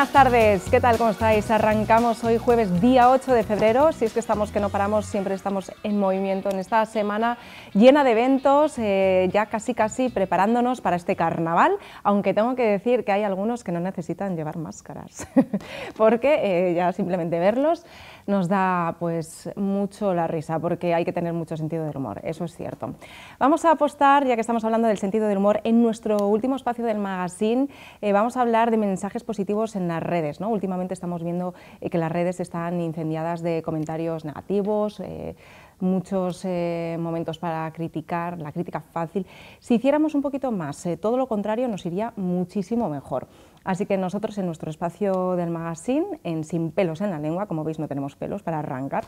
buenas tardes. ¿Qué tal? ¿Cómo estáis? Arrancamos hoy jueves día 8 de febrero. Si es que estamos que no paramos, siempre estamos en movimiento en esta semana llena de eventos, eh, ya casi casi preparándonos para este carnaval, aunque tengo que decir que hay algunos que no necesitan llevar máscaras, porque eh, ya simplemente verlos nos da pues mucho la risa, porque hay que tener mucho sentido del humor, eso es cierto. Vamos a apostar, ya que estamos hablando del sentido del humor, en nuestro último espacio del magazine eh, vamos a hablar de mensajes positivos en las redes. ¿no? Últimamente estamos viendo eh, que las redes están incendiadas de comentarios negativos, eh, muchos momentos para criticar, la crítica fácil. Si hiciéramos un poquito más, todo lo contrario nos iría muchísimo mejor. Así que nosotros en nuestro espacio del magazine, en Sin pelos en la lengua, como veis no tenemos pelos para arrancar,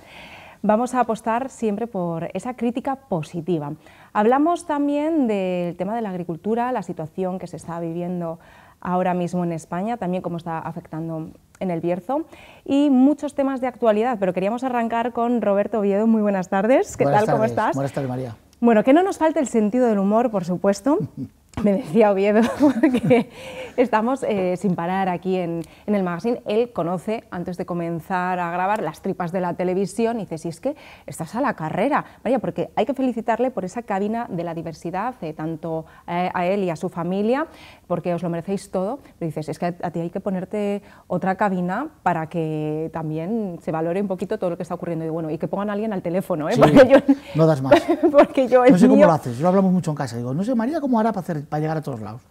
vamos a apostar siempre por esa crítica positiva. Hablamos también del tema de la agricultura, la situación que se está viviendo ahora mismo en España, también cómo está afectando en el Bierzo y muchos temas de actualidad, pero queríamos arrancar con Roberto Oviedo. Muy buenas tardes, ¿qué tal? ¿Cómo estás? Buenas tardes, María. Bueno, que no nos falte el sentido del humor, por supuesto. me decía Oviedo porque estamos eh, sin parar aquí en, el magazine. Él conoce, antes de comenzar a grabar, las tripas de la televisión y dice, si es que estás a la carrera, Vaya porque hay que felicitarle por esa cabina de la diversidad, eh, tanto eh, a él y a su familia, porque os lo merecéis todo. Pero dices, es que a, ti hay que ponerte otra cabina para que también se valore un poquito todo lo que está ocurriendo. Y bueno, y que pongan a alguien al teléfono, No das más. porque No sé cómo lo haces, lo hablamos mucho en casa. Digo, no sé, María, ¿cómo hará para hacer para llegar a todos lados.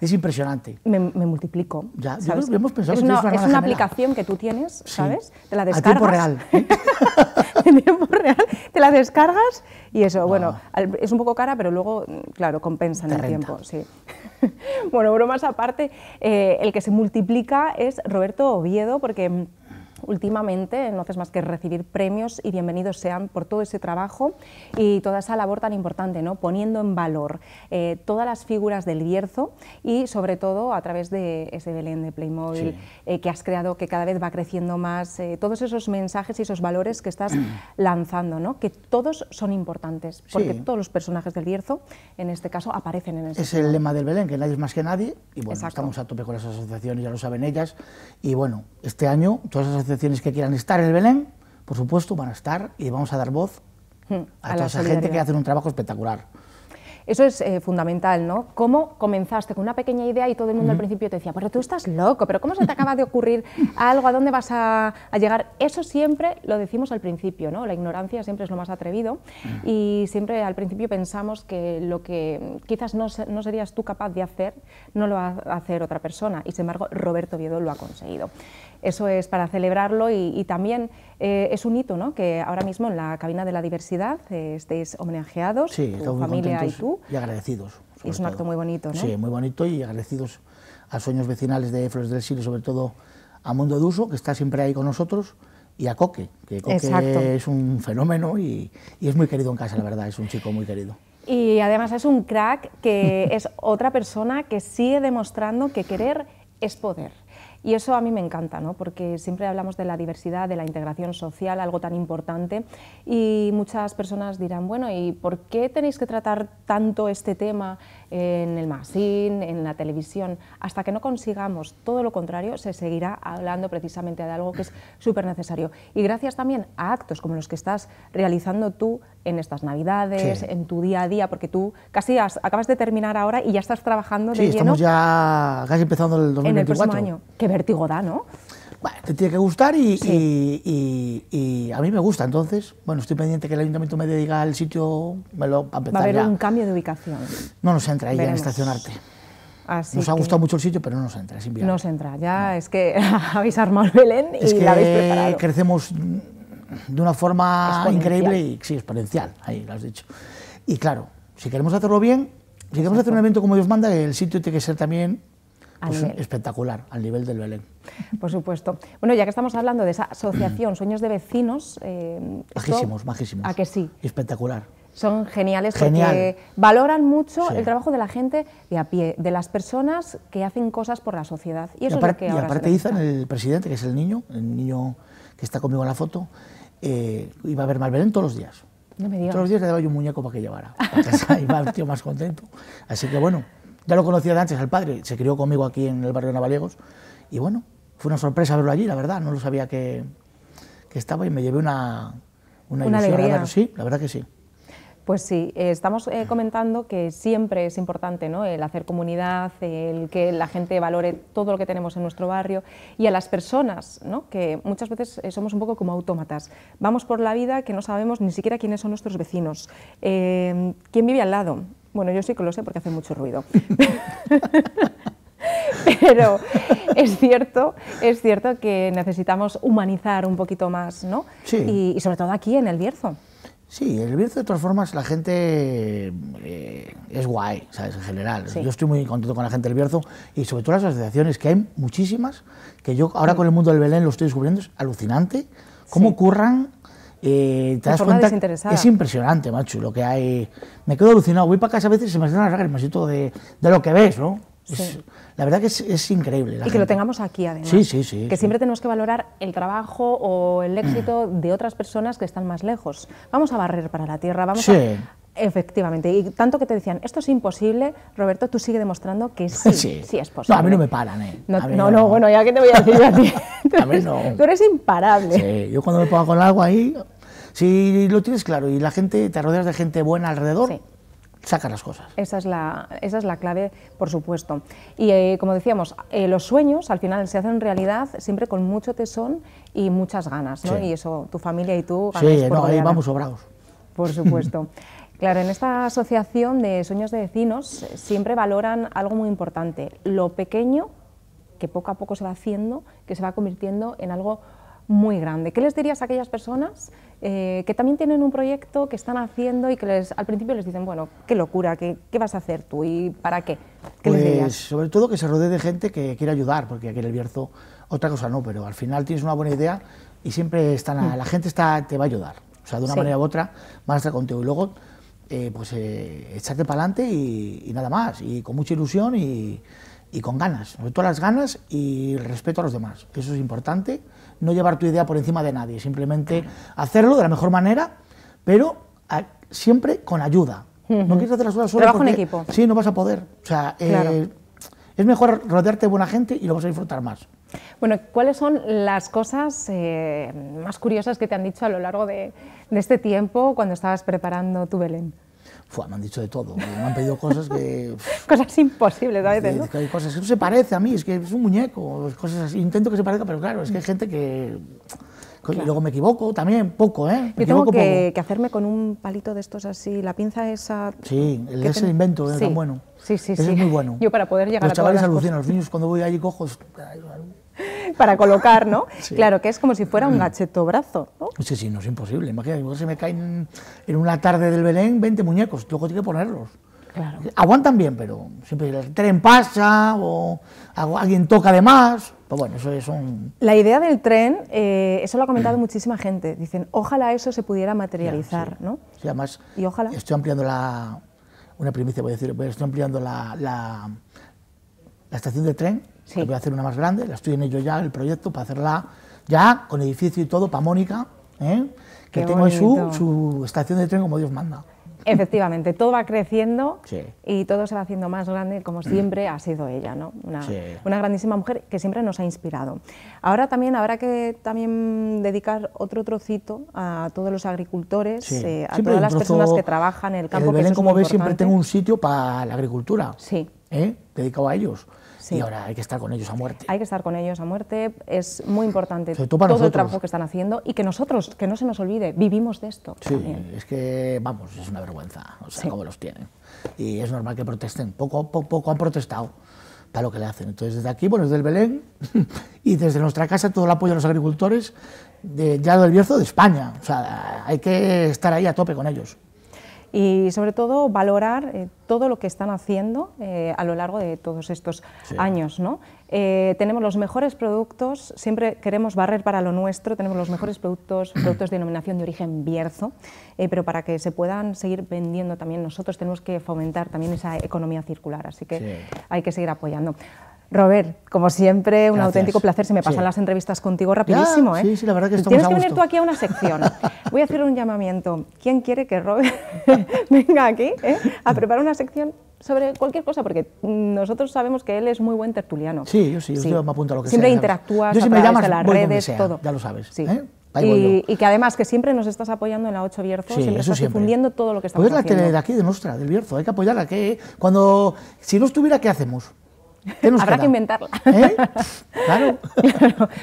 Es impresionante. Me, multiplico. Ya, hemos pensado es una, Es una aplicación que tú tienes, ¿sabes? Te la descargas. A tiempo real. ¿eh? tiempo real. Te la descargas y eso, bueno, ah. es un poco cara, pero luego, claro, compensa en el tiempo. Sí. bueno, bromas aparte, eh, el que se multiplica es Roberto Oviedo, porque mm, últimamente no haces más que recibir premios y bienvenidos sean por todo ese trabajo y toda esa labor tan importante, ¿no? poniendo en valor eh, todas las figuras del Bierzo y sobre todo a través de ese Belén de Playmobil eh, que has creado, que cada vez va creciendo más, eh, todos esos mensajes y esos valores que estás lanzando, ¿no? que todos son importantes, porque todos los personajes del Bierzo, en este caso, aparecen en ese Es el lema del Belén, que nadie es más que nadie, y bueno, estamos a tope con las asociaciones, ya lo saben ellas, y bueno, este año todas las asociaciones que quieran estar en el Belén, por supuesto, van a estar y vamos a dar voz hmm, a, toda esa gente que hace un trabajo espectacular. Eso es eh, fundamental, ¿no? ¿Cómo comenzaste con una pequeña idea y todo el mundo al principio te decía, pero tú estás loco, pero ¿cómo se te acaba de ocurrir algo? ¿A dónde vas a, llegar? Eso siempre lo decimos al principio, ¿no? La ignorancia siempre es lo más atrevido y siempre al principio pensamos que lo que quizás no, no, serías tú capaz de hacer, no lo va a hacer otra persona. Y sin embargo, Roberto Viedo lo ha conseguido eso es para celebrarlo y, también eh, es un hito, Que ahora mismo en la cabina de la diversidad eh, estéis homenajeados, tu familia y tú. Y agradecidos. Es un acto muy bonito, ¿no? Sí, muy bonito y agradecidos a Sueños Vecinales de Flores del Sil, sobre todo a Mundo de Uso, que está siempre ahí con nosotros, y a Coque, que es un fenómeno y es muy querido en casa, la verdad, es un chico muy querido. Y además es un crack que es otra persona que sigue demostrando que querer es poder. Y eso a mí me encanta, ¿no? porque siempre hablamos de la diversidad, de la integración social, algo tan importante, y muchas personas dirán, bueno, ¿y por qué tenéis que tratar tanto este tema en el masín, en la televisión. Hasta que no consigamos todo lo contrario, se seguirá hablando precisamente de algo que es súper necesario. Y gracias también a actos como los que estás realizando tú en estas navidades, en tu día a día, porque tú casi acabas de terminar ahora y ya estás trabajando de sí, estamos ya casi empezando el 2024. En el próximo año. Qué vértigo da, ¿no? bueno, te tiene que gustar y, a mí me gusta. Entonces, bueno, estoy pendiente que el ayuntamiento me diga el sitio, me lo va a a haber un cambio de ubicación. No nos entra ahí en estacionarte. nos ha gustado mucho el sitio, pero no nos entra, es inviable. No nos entra, ya es que habéis armado el Belén y es que la habéis preparado. crecemos de una forma increíble y sí, exponencial, ahí lo has dicho. Y claro, si queremos hacerlo bien, si queremos hacer un evento como Dios manda, el sitio tiene que ser también pues espectacular, al nivel del Belén. Por supuesto. Bueno, ya que estamos hablando de esa asociación Sueños de Vecinos... Eh, majísimos, majísimos. ¿A que sí? Espectacular. Son geniales Genial. porque valoran mucho el trabajo de la gente de a pie, de las personas que hacen cosas por la sociedad. Y eso aparte, Y aparte Izan, el presidente, que es el niño, el niño que está conmigo en la foto, eh, iba a ver más Belén todos los días. Todos los días le daba yo un muñeco para que llevara. Para iba el tío más contento. Así que bueno... Ya lo conocía de antes el padre, se crió conmigo aquí en el barrio de Y bueno, fue una sorpresa verlo allí, la verdad, no lo sabía que, estaba y me llevé una, una, ilusión. sí, la verdad que sí. Pues sí, eh, estamos eh, comentando que siempre es importante ¿no? el hacer comunidad, el que la gente valore todo lo que tenemos en nuestro barrio y a las personas, ¿no? que muchas veces eh, somos un poco como autómatas. Vamos por la vida que no sabemos ni siquiera quiénes son nuestros vecinos, quién vive al lado, bueno, yo sí que lo sé porque hace mucho ruido. Pero es cierto, es cierto que necesitamos humanizar un poquito más, ¿no? Sí. Y, sobre todo aquí en el Bierzo. Sí, el Bierzo de todas formas la gente eh, es guay, ¿sabes? En general. Yo estoy muy contento con la gente del Bierzo y sobre todo las asociaciones, que hay muchísimas, que yo ahora con el mundo del Belén lo estoy descubriendo, es alucinante. Cómo ocurran... curran eh, ¿te das Es impresionante, macho, lo que hay. Me quedo alucinado. Voy para casa a veces se me salen las lágrimas de, lo que ves, ¿no? la verdad que es, increíble. y que lo tengamos aquí, además. Sí, sí, sí. Que siempre tenemos que valorar el trabajo o el éxito de otras personas que están más lejos. Vamos a barrer para la tierra, vamos a, Efectivamente, y tanto que te decían, esto es imposible, Roberto, tú sigue demostrando que sí, sí, es posible. Eh. No, a mí no me paran, No, no, bueno, ya que te voy a decir a ti. no. Tú eres imparable. Sí, yo cuando me pongo con algo ahí, si lo tienes claro y la gente, te rodeas de gente buena alrededor, sí sacas las cosas. Esa es la, esa es la clave, por supuesto. Y eh, como decíamos, eh, los sueños al final se hacen realidad siempre con mucho tesón y muchas ganas, ¿no? Y eso, tu familia y tú ganas Sí, no, ahí vamos sobrados. Por supuesto. Claro, en esta asociación de sueños de vecinos siempre valoran algo muy importante, lo pequeño que poco a poco se va haciendo, que se va convirtiendo en algo muy grande. ¿Qué les dirías a aquellas personas eh, que también tienen un proyecto que están haciendo y que al principio les dicen, bueno, qué locura, qué, vas a hacer tú y para qué? Pues, sobre todo que se rodee de gente que quiere ayudar, porque aquí en el Bierzo otra cosa no, pero al final tienes una buena idea y siempre están mm. la gente te va a ayudar. O sea, de una manera u otra más a contigo. Y luego eh, pues eh, echarte para adelante y, nada más, y con mucha ilusión y, con ganas, sobre todo las ganas y respeto a los demás, eso es importante, no llevar tu idea por encima de nadie, simplemente hacerlo de la mejor manera, pero siempre con ayuda. No quieres hacer las cosas solo. Trabajo porque, equipo. Sí, no vas a poder. O eh, es mejor rodearte de buena gente y lo vas a disfrutar más. Bueno, ¿cuáles son las cosas eh, más curiosas que te han dicho a lo largo de, este tiempo cuando estabas preparando tu Belén? Fua, me han dicho de todo. Me han pedido cosas que. cosas imposibles a veces. ¿no? hay cosas que no se parece a mí, es que es un muñeco, cosas Intento que se parezca, pero claro, es que hay gente que. Y luego me equivoco también, poco, ¿eh? Yo tengo que, hacerme con un palito de estos así, la pinza esa. Sí, el ese invento, eh, tan bueno. Sí, sí, sí. es muy bueno. Yo para poder llegar los a chavales todas alucinan, los niños cuando voy allí cojo... Para colocar, ¿no? Claro, que es como si fuera un mm. gacheto brazo, ¿no? Sí, sí, no es imposible. Imagínate, se me caen en una tarde del Belén 20 muñecos, luego tengo que ponerlos. Claro. Aguantan bien, pero siempre el tren pasa o alguien toca de más. Pues bueno, eso es un... La idea del tren, eh, eso lo ha comentado muchísima gente. Dicen, ojalá eso se pudiera materializar, ¿no? además, y ojalá. Estoy ampliando la, una primicia, voy a decir, estoy ampliando la, la, estación de tren, voy a hacer una más grande, la estoy en ello ya, el proyecto, para hacerla ya con edificio y todo, para Mónica, ¿eh? que tengo su, su estación de tren como Dios manda. Efectivamente, todo va creciendo y todo se va haciendo más grande, como siempre ha sido ella, ¿no? Una, grandísima mujer que siempre nos ha inspirado. Ahora también habrá que también dedicar otro trocito a todos los agricultores, eh, a todas las personas que trabajan en el campo. que como ves, siempre tengo un sitio para la agricultura, sí. ¿Eh? dedicado a ellos. Y ahora hay que estar con ellos a muerte. Hay que estar con ellos a muerte. Es muy importante todo el trabajo que están haciendo y que nosotros, que no se nos olvide, vivimos de esto. Sí, es que, vamos, es una vergüenza, o sea, cómo los tienen. Y es normal que protesten. Poco, poco, poco han protestado para lo que le hacen. Entonces, desde aquí, bueno, desde el Belén y desde nuestra casa, todo el apoyo a los agricultores de, ya del Bierzo de España. O sea, hay que estar ahí a tope con ellos y sobre todo valorar eh, todo lo que están haciendo eh, a lo largo de todos estos años. Eh, tenemos los mejores productos, siempre queremos barrer para lo nuestro, tenemos los mejores productos, productos de denominación de origen Bierzo, pero para que se puedan seguir vendiendo también nosotros tenemos que fomentar también esa economía circular, así que hay que seguir apoyando. Robert, como siempre, un auténtico placer. Se me pasan las entrevistas contigo rapidísimo. ¿eh? Sí, sí, la verdad que estamos Tienes que venir tú aquí a una sección. Voy a hacer un llamamiento. ¿Quién quiere que Robert venga aquí eh, a preparar una sección sobre cualquier cosa, porque nosotros sabemos que él es muy buen tertuliano. Sí, yo sí, yo me apunto a lo que siempre sea. Siempre interactúas a las redes, todo. Ya lo sabes. Sí. ¿Eh? Y, que además que siempre nos estás apoyando en la 8 Bierzo, sí, siempre estás difundiendo todo lo que pues estamos Puedes la tener aquí de nuestra, del Bierzo, hay que apoyarla. Que, cuando, si no estuviera, ¿qué hacemos? Habrá que inventarla. ¿Eh? Claro.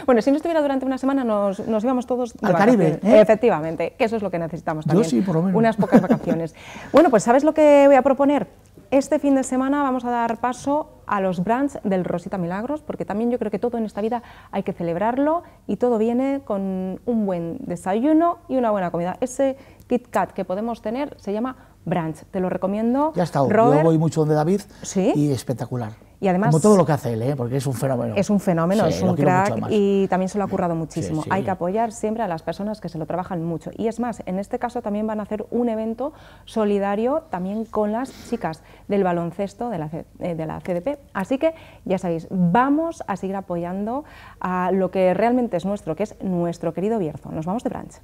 Bueno, si no estuviera durante una semana, nos, nos íbamos todos al Caribe. ¿eh? Efectivamente, que eso es lo que necesitamos también. Yo sí, por lo menos. Unas pocas vacaciones. bueno, pues ¿sabes lo que voy a proponer? Este fin de semana vamos a dar paso a los brunch del Rosita Milagros, porque también yo creo que todo en esta vida hay que celebrarlo y todo viene con un buen desayuno y una buena comida. Ese Kit Kat que podemos tener se llama brunch, Te lo recomiendo. Ya está. Robert. Yo voy mucho donde David y espectacular. Y además, Como todo lo que hace él, ¿eh? porque es un fenómeno. Es un fenómeno, es un crack y también se lo ha currado muchísimo. Hay que apoyar siempre a las personas que se lo trabajan mucho. Y es más, en este caso también van a hacer un evento solidario también con las chicas del baloncesto de la, eh, de la CDP. Así que ya sabéis, vamos a seguir apoyando a lo que realmente es nuestro, que es nuestro querido Bierzo. Nos vamos de branch.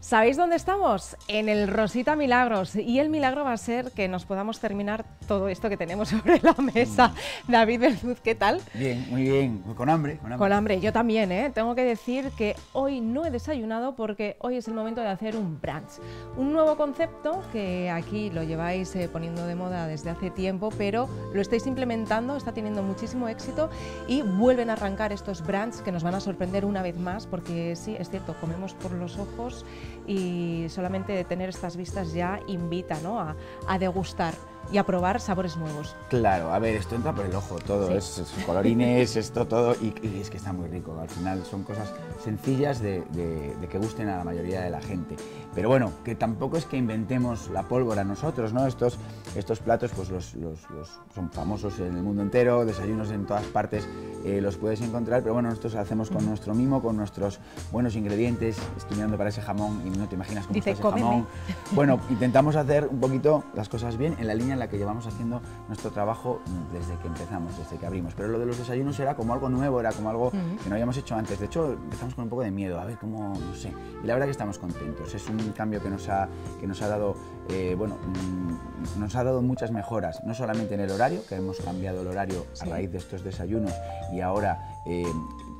¿Sabéis dónde estamos? En el Rosita Milagros. Y el milagro va a ser que nos podamos terminar todo esto que tenemos sobre la mesa. Mm. David Belzuz, ¿qué tal? Bien, muy bien. Con hambre, con hambre. yo también, ¿eh? Tengo que decir que hoy no he desayunado porque hoy es el momento de hacer un brunch. Un nuevo concepto que aquí lo lleváis eh, poniendo de moda desde hace tiempo, pero lo estáis implementando, está teniendo muchísimo éxito y vuelven a arrancar estos brunch... que nos van a sorprender una vez más porque sí, es cierto, comemos por los ojos y solamente tener estas vistas ya invita ¿no? a degustar y a probar sabores nuevos. Claro, a ver, esto entra por el ojo, todo, es, colorines, esto todo, y, es que está muy rico. Al final son cosas sencillas de, que gusten a la mayoría de la gente. Pero bueno, que tampoco es que inventemos la pólvora nosotros, ¿no? Estos, estos platos pues los, son famosos en el mundo entero, desayunos en todas partes eh, los puedes encontrar, pero bueno, nosotros hacemos con nuestro mimo, con nuestros buenos ingredientes, estudiando para ese jamón, y no te imaginas cómo está ese jamón. Bueno, intentamos hacer un poquito las cosas bien en la línea en la que llevamos haciendo nuestro trabajo desde que empezamos, desde que abrimos. Pero lo de los desayunos era como algo nuevo, era como algo que no habíamos hecho antes. De hecho, empezamos con un poco de miedo, a ver cómo, no sé. Y la verdad que estamos contentos. Es un cambio que nos ha, que nos ha dado, eh, bueno, mm, nos ha dado muchas mejoras, no solamente en el horario, que hemos cambiado el horario a raíz de estos desayunos y ahora eh,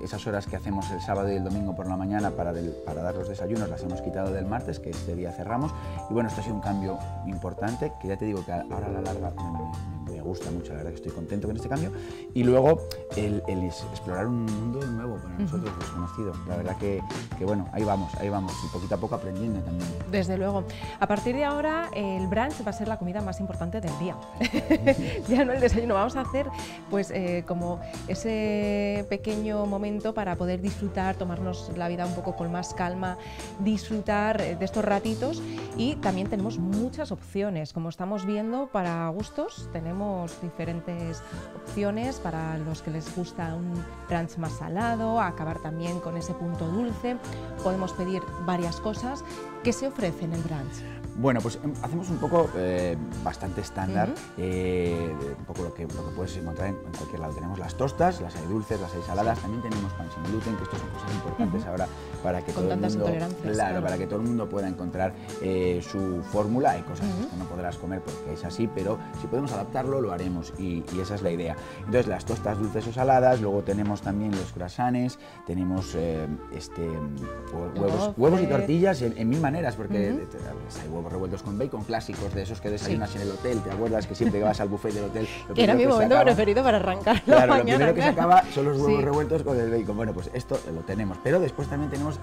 esas horas que hacemos el sábado y el domingo por la mañana para, para, dar los desayunos las hemos quitado del martes, que este día cerramos. Y bueno, esto ha sido un cambio importante que ya te digo que ahora a la larga me gusta mucho, la verdad que estoy contento con este cambio. Y luego el, explorar un mundo nuevo para nosotros, desconocido. La verdad que, que, bueno, ahí vamos, ahí vamos, y poquito a poco aprendiendo también. Desde luego. A partir de ahora, el brunch va a ser la comida más importante del día. ya no el desayuno, vamos a hacer pues eh, como ese pequeño momento para poder disfrutar, tomarnos la vida un poco con más calma, disfrutar eh, de estos ratitos y también tenemos muchas opciones. Como estamos viendo, para gustos tenemos tenemos diferentes opciones para los que les gusta un brunch más salado, acabar también con ese punto dulce. Podemos pedir varias cosas que se ofrecen en el brunch. Bueno, pues em, hacemos un poco eh, bastante estándar, eh, un poco lo que, puedes encontrar en, cualquier lado. Tenemos las tostas, las hay dulces, las hay saladas, también tenemos pan sin gluten, que esto son cosas importantes ahora para que todo el mundo, claro, para que todo el mundo pueda encontrar eh, su fórmula. Hay cosas que no podrás comer porque es así, pero si podemos adaptarlo lo haremos y, esa es la idea. Entonces las tostas dulces o saladas, luego tenemos también los croissants, tenemos este huevos, huevos, y tortillas en, en mil maneras porque pues, hay huevos revueltos con bacon, clásicos de esos que desayunas en el hotel, ¿te acuerdas? Que siempre que al buffet del hotel... era mi momento preferido para arrancar claro, lo primero que se acaba son los huevos revueltos con el bacon. Bueno, pues esto lo tenemos, pero después también tenemos eh,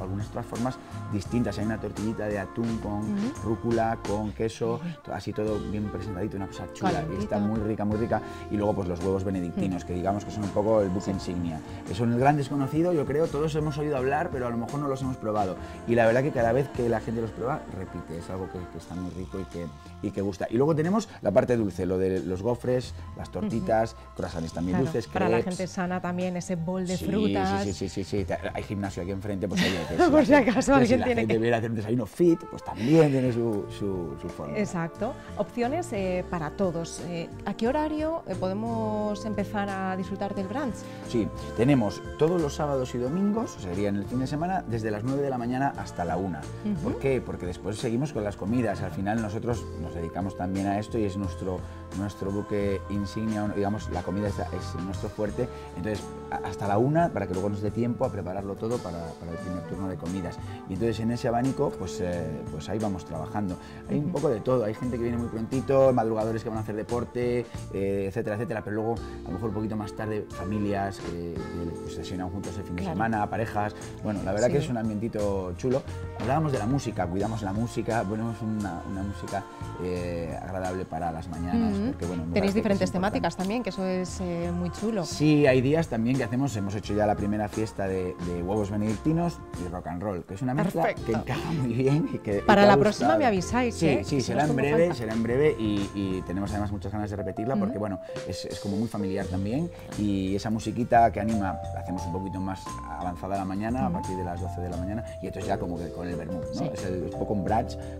algunas otras formas distintas. Hay una tortillita de atún con rúcula, con queso, así todo bien presentadito, una cosa chula, y está muy rica, muy rica. Y luego pues los huevos benedictinos, que digamos que son un poco el buque insignia. Es el gran desconocido, yo creo, todos hemos oído hablar, pero a lo mejor no los hemos probado. Y la verdad que cada vez que la gente los prueba, repite es algo que, está muy rico y que, y que gusta. Y luego tenemos la parte dulce, lo de los gofres, las tortitas, croissants también dulces, Para la gente sana también, ese bol de frutas. Sí, sí, sí, sí, Hay gimnasio aquí enfrente, pues hay que Por si acaso alguien tiene que... hacer un desayuno fit, pues también tiene su, su, forma. Exacto. Opciones eh, para todos. Eh, ¿A qué horario eh, podemos empezar a disfrutar del brunch? Sí, tenemos todos los sábados y domingos, sería en el fin de semana, desde las 9 de la mañana hasta la 1. ¿Por qué? Porque después seguimos con las comidas. Al final nosotros nos dedicamos también a esto y es nuestro, nuestro buque insignia, digamos, la comida es, nuestro fuerte. Entonces, hasta la una, para que luego nos dé tiempo a prepararlo todo para, el primer turno de comidas. Y entonces en ese abanico, pues, eh, pues ahí vamos trabajando. Hay un poco de todo, hay gente que viene muy prontito, madrugadores que van a hacer deporte, eh, etcétera, etcétera, pero luego a lo mejor un poquito más tarde familias que, se pues, juntos el fin de semana, parejas. Bueno, la verdad que es un ambientito chulo. Hablábamos de la música, cuidamos la música, ponemos una, música eh, agradable para las mañanas. Tenéis diferentes temáticas también, que eso es eh, muy chulo. Sí, hay días también que hacemos, hemos hecho ya la primera fiesta de, huevos benedictinos y rock and roll, que es una mezcla que encaja muy bien. Y que, para la próxima me avisáis. Sí, ¿eh? sí, será en breve, será en breve y, tenemos además muchas ganas de repetirla porque, bueno, es, como muy familiar también y esa musiquita que anima, hacemos un poquito más avanzada la mañana, a partir de las 12 de la mañana, y entonces ya como que con el vermouth, Es un poco un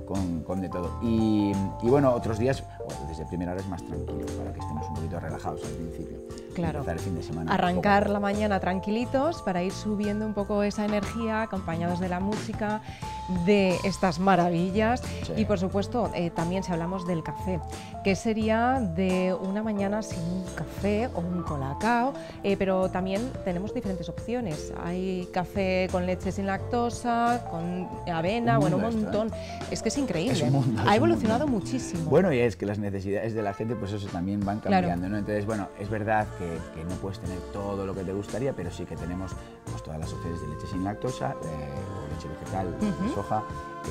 con, con de todo. Y, bueno, otros días, desde primera hora es más tranquilo, para que estemos un poquito relajados al principio. Claro. El fin de semana Arrancar la mañana tranquilitos para ir subiendo un poco esa energía, acompañados de la música de estas maravillas. Y por supuesto, eh, también si hablamos del café, que sería de una mañana sin café o un colacao, eh, pero también tenemos diferentes opciones. Hay café con leche sin lactosa, con avena, bueno, un montón. Es que es increíble. ha evolucionado muchísimo. Bueno, y es que las necesidades de la gente, pues eso también van cambiando, ¿no? Entonces, bueno, es verdad que, no puedes tener todo lo que te gustaría, pero sí que tenemos pues, todas las opciones de leche sin lactosa. Eh, leche vegetal, soja,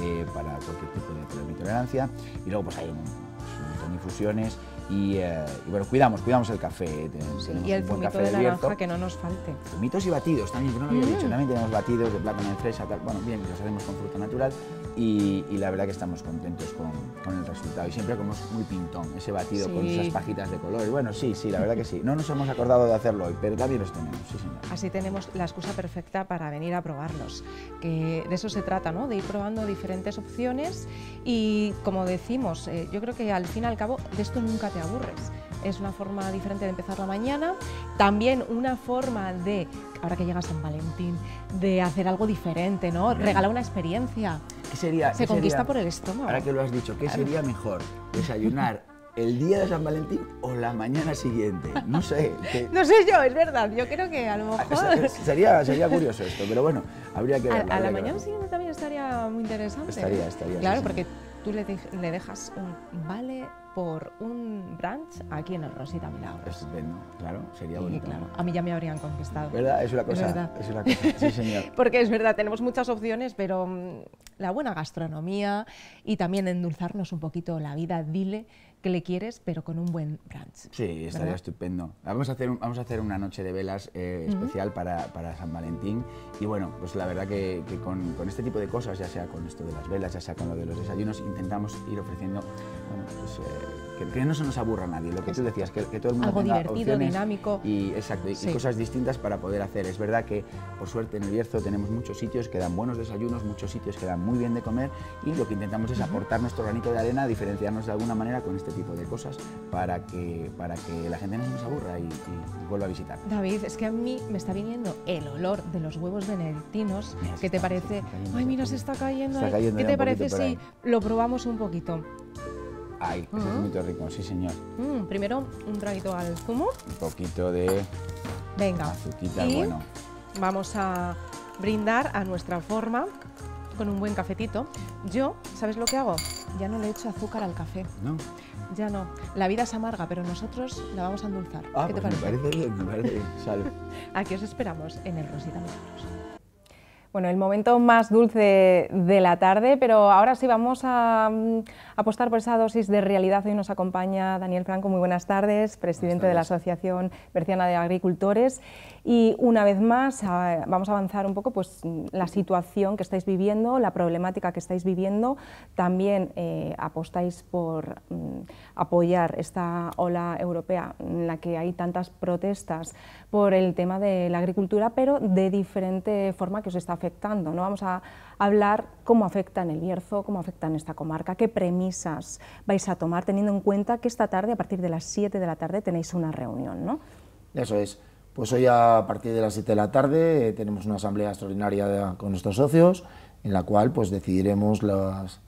eh, para cualquier tipo de intolerancia. Y luego pues hay un, pues, montón de infusiones eh, y, bueno, cuidamos, cuidamos el café. Eh, y el fumito de naranja que no nos falte. Fumitos y batidos también, que no lo había dicho, mm. también tenemos batidos de plátano de fresa, tal. bueno, bien, los hacemos con fruta natural, y, la verdad que estamos contentos con, el resultado. Y siempre comemos muy pintón, ese batido con esas pajitas de colores. Bueno, sí, sí, la verdad que sí. No nos hemos acordado de hacerlo hoy, pero también los tenemos, sí, señor. Así tenemos la excusa perfecta para venir a probarlos. de eso se trata, ¿no? De ir probando diferentes opciones y, como decimos, eh, yo creo que al fin y al cabo de esto nunca te aburres es una forma diferente de empezar la mañana. También una forma de, ahora que llega San Valentín, de hacer algo diferente, ¿no? Regala una experiencia. ¿Qué sería? Se conquista por el estómago. Ahora que lo has dicho, ¿qué sería mejor? Desayunar. ¿El día de San Valentín o la mañana siguiente? No sé. No sé yo, es verdad. Yo creo que a lo ah, mejor... Sería, sería curioso esto, pero bueno, habría que verlo. A, la mañana siguiente también estaría muy interesante. Estaría, estaría. Claro, porque tú le, dejas un vale por un brunch aquí en el Rosita Milagros. Estupendo, claro, sería bonito. a mí ya me habrían conquistado. ¿Verdad? Es una cosa, ¿verdad? es una cosa, sí señor. Porque es verdad, tenemos muchas opciones, pero mm, la buena gastronomía y también endulzarnos un poquito la vida, dile le quieres, pero con un buen brunch. Sí, estaría estupendo. Vamos a, hacer, vamos a hacer una noche de velas eh, especial para, San Valentín y bueno, pues la verdad que, con, este tipo de cosas, ya sea con esto de las velas, ya sea con lo de los desayunos, intentamos ir ofreciendo pues, eh, que, no se nos aburra nadie, lo que tú decías, que, todo el mundo Algo divertido, dinámico. Y, exacto, y, cosas distintas para poder hacer. Es verdad que, por suerte, en el Bierzo tenemos muchos sitios que dan buenos desayunos, muchos sitios que dan muy bien de comer y lo que intentamos es aportar nuestro granito de arena, diferenciarnos de alguna manera con este tipo de cosas para que, para que la gente no se nos aburra y, vuelva a visitar. David, es que a mí me está viniendo el olor de los huevos benedictinos, que te parece, ay, mira, se está Cayendo ¿Qué te parece si lo probamos un poquito? Ay, es mm. muy rico, sí señor. Mm, primero un traguito al zumo. Un poquito de... Venga. Azuquita, bueno. Vamos a brindar a nuestra forma con un buen cafetito. Yo, ¿sabes lo que hago? Ya no le echo azúcar al café. No. Ya no. La vida es amarga, pero nosotros la vamos a endulzar. Ah, ¿Qué te pues parece? Me parece bien, me parece Aquí os esperamos en el Rosita bueno, el momento más dulce de la tarde, pero ahora sí vamos a mm, apostar por esa dosis de realidad. Hoy nos acompaña Daniel Franco, muy buenas tardes, presidente de la Asociación Berciana de Agricultores. Y una vez más, vamos a avanzar un poco pues, mm, la situación que estáis viviendo, la problemática que estáis viviendo. También eh, apostáis por mm, apoyar esta ola europea en la que hay tantas protestas por el tema de la agricultura, pero de diferente forma que os está afectando. ¿no? Vamos a hablar cómo afecta en el Bierzo, cómo afecta en esta comarca, qué premisas vais a tomar, teniendo en cuenta que esta tarde, a partir de las 7 de la tarde, tenéis una reunión. ¿no? Eso es. Pues hoy a partir de las 7 de la tarde eh, tenemos una asamblea extraordinaria con nuestros socios en la cual pues decidiremos las,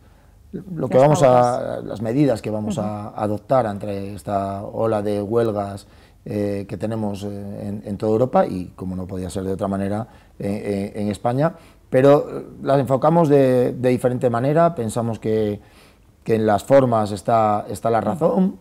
lo que vamos a, las medidas que vamos a adoptar ante esta ola de huelgas eh, que tenemos eh, en, toda Europa y como no podía ser de otra manera en España, pero las enfocamos de, diferente manera, pensamos que, en las formas está, está la razón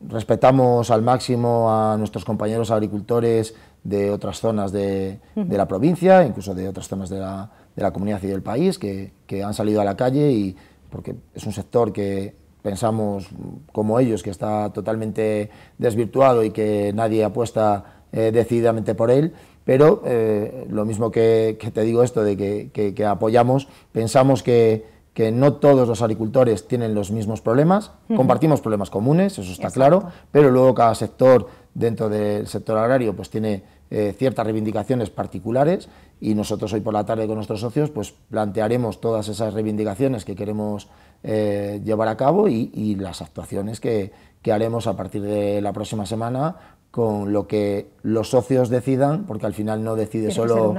respetamos al máximo a nuestros compañeros agricultores de otras zonas de, la provincia, incluso de otras zonas de la, comunidad y del país, que, han salido a la calle y porque es un sector que pensamos como ellos, que está totalmente desvirtuado y que nadie apuesta eh, decididamente por él, pero eh, lo mismo que, te digo esto de que apoyamos, pensamos que que no todos los agricultores tienen los mismos problemas, compartimos problemas comunes, eso está claro, pero luego cada sector dentro del sector agrario pues tiene eh, ciertas reivindicaciones particulares y nosotros hoy por la tarde con nuestros socios pues plantearemos todas esas reivindicaciones que queremos eh, llevar a cabo y, las actuaciones que haremos a partir de la próxima semana con lo que los socios decidan, porque al final no decide solo...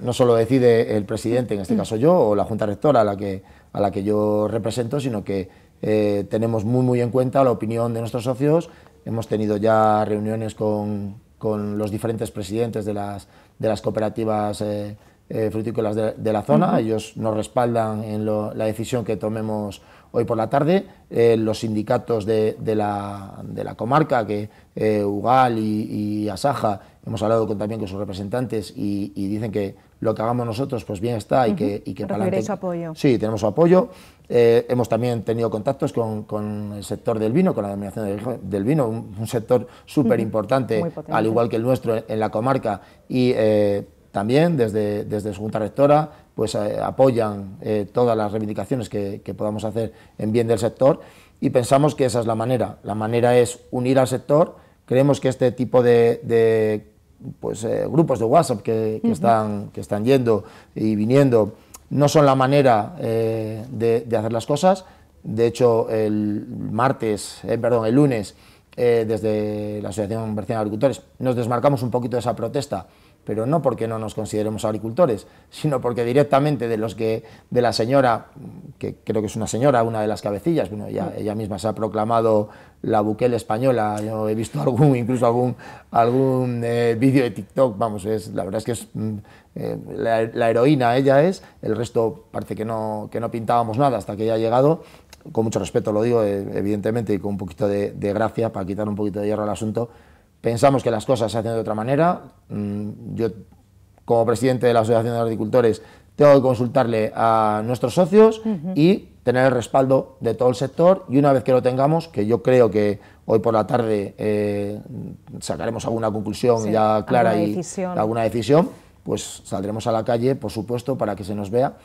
no solo decide el presidente, en este mm. caso yo, o la Junta Rectora a la que, a la que yo represento, sino que eh, tenemos muy, muy en cuenta la opinión de nuestros socios. Hemos tenido ya reuniones con, los diferentes presidentes de las, de las cooperativas eh, eh, frutícolas de, la zona. Ellos nos respaldan en la decisión que tomemos Hoy por la tarde eh, los sindicatos de, la, comarca, que eh, UGAL y, Asaja, hemos hablado con, también con sus representantes y, dicen que lo que hagamos nosotros pues bien está y que, y su apoyo. Sí, tenemos su apoyo. Eh, hemos también tenido contactos con, el sector del vino, con la administración del, vino, un, sector súper importante, al igual que el nuestro en, la comarca. Y también desde, desde su Junta Rectora pues eh, apoyan eh, todas las reivindicaciones que, podamos hacer en bien del sector y pensamos que esa es la manera. La manera es unir al sector. Creemos que este tipo de, pues, eh, grupos de WhatsApp que, están, que están yendo y viniendo no son la manera de, hacer las cosas. De hecho, el martes, perdón, el lunes, desde la Asociación Comercial de Agricultores, nos desmarcamos un poquito de esa protesta pero no porque no nos consideremos agricultores, sino porque directamente de los que de la señora, que creo que es una señora, una de las cabecillas, bueno, ella, mm. ella misma se ha proclamado la buquel española, yo he visto algún, incluso algún, algún eh, vídeo de TikTok, vamos, es, la verdad es que es mm, eh, la, heroína ella es, el resto parece que no, que no pintábamos nada hasta que ella ha llegado, con mucho respeto lo digo, eh, evidentemente, y con un poquito de, de gracia, para quitar un poquito de hierro al asunto, pensamos que las cosas se hacen de otra manera. Mm, yo, como presidente de la Asociación de Agricultores tengo que consultarle a nuestros socios y tener el respaldo de todo el sector y una vez que lo tengamos, que yo creo que hoy por la tarde eh, sacaremos alguna conclusión ya clara y alguna decisión, pues saldremos a la calle, por supuesto, para que se nos vea,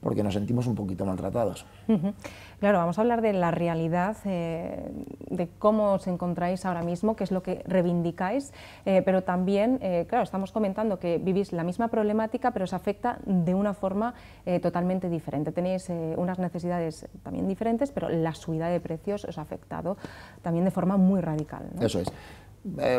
porque nos sentimos un poquito maltratados. Claro, vamos a hablar de la realidad, eh, de cómo os encontráis ahora mismo, qué es lo que reivindicáis, eh, pero también, eh, claro, estamos comentando que vivís la misma problemática, pero os afecta de una forma totalmente diferente. Tenéis unas necesidades también diferentes, pero la subida de precios os ha afectado también de forma muy radical. Eso es.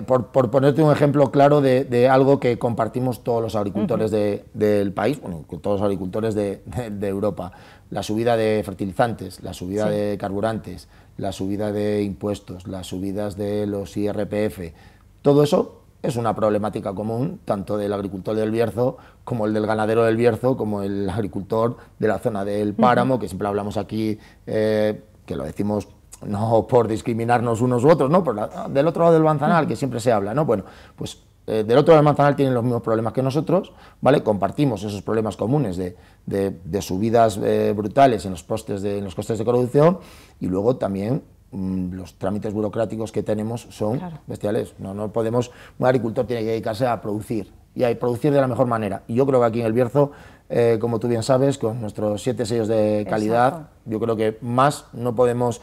por, ponerte un ejemplo claro de, algo que compartimos todos los agricultores del país, bueno, todos los agricultores de Europa la subida de fertilizantes, la subida de carburantes, la subida de impuestos, las subidas de los IRPF, todo eso es una problemática común tanto del agricultor del Bierzo como el del ganadero del Bierzo, como el agricultor de la zona del páramo, que siempre hablamos aquí, eh, que lo decimos no por discriminarnos unos u otros, no, por del otro lado del manzanal, que siempre se habla, ¿no? Bueno, pues eh, del otro lado del manzanal tienen los mismos problemas que nosotros, ¿vale? Compartimos esos problemas comunes de, subidas eh, brutales en los, de, los costes de producción y luego también mm, los trámites burocráticos que tenemos son bestiales. No, no podemos, un agricultor tiene que dedicarse a producir y a producir de la mejor manera. Y yo creo que aquí en el Bierzo, eh, como tú bien sabes, con nuestros siete sellos de calidad, yo creo que más no podemos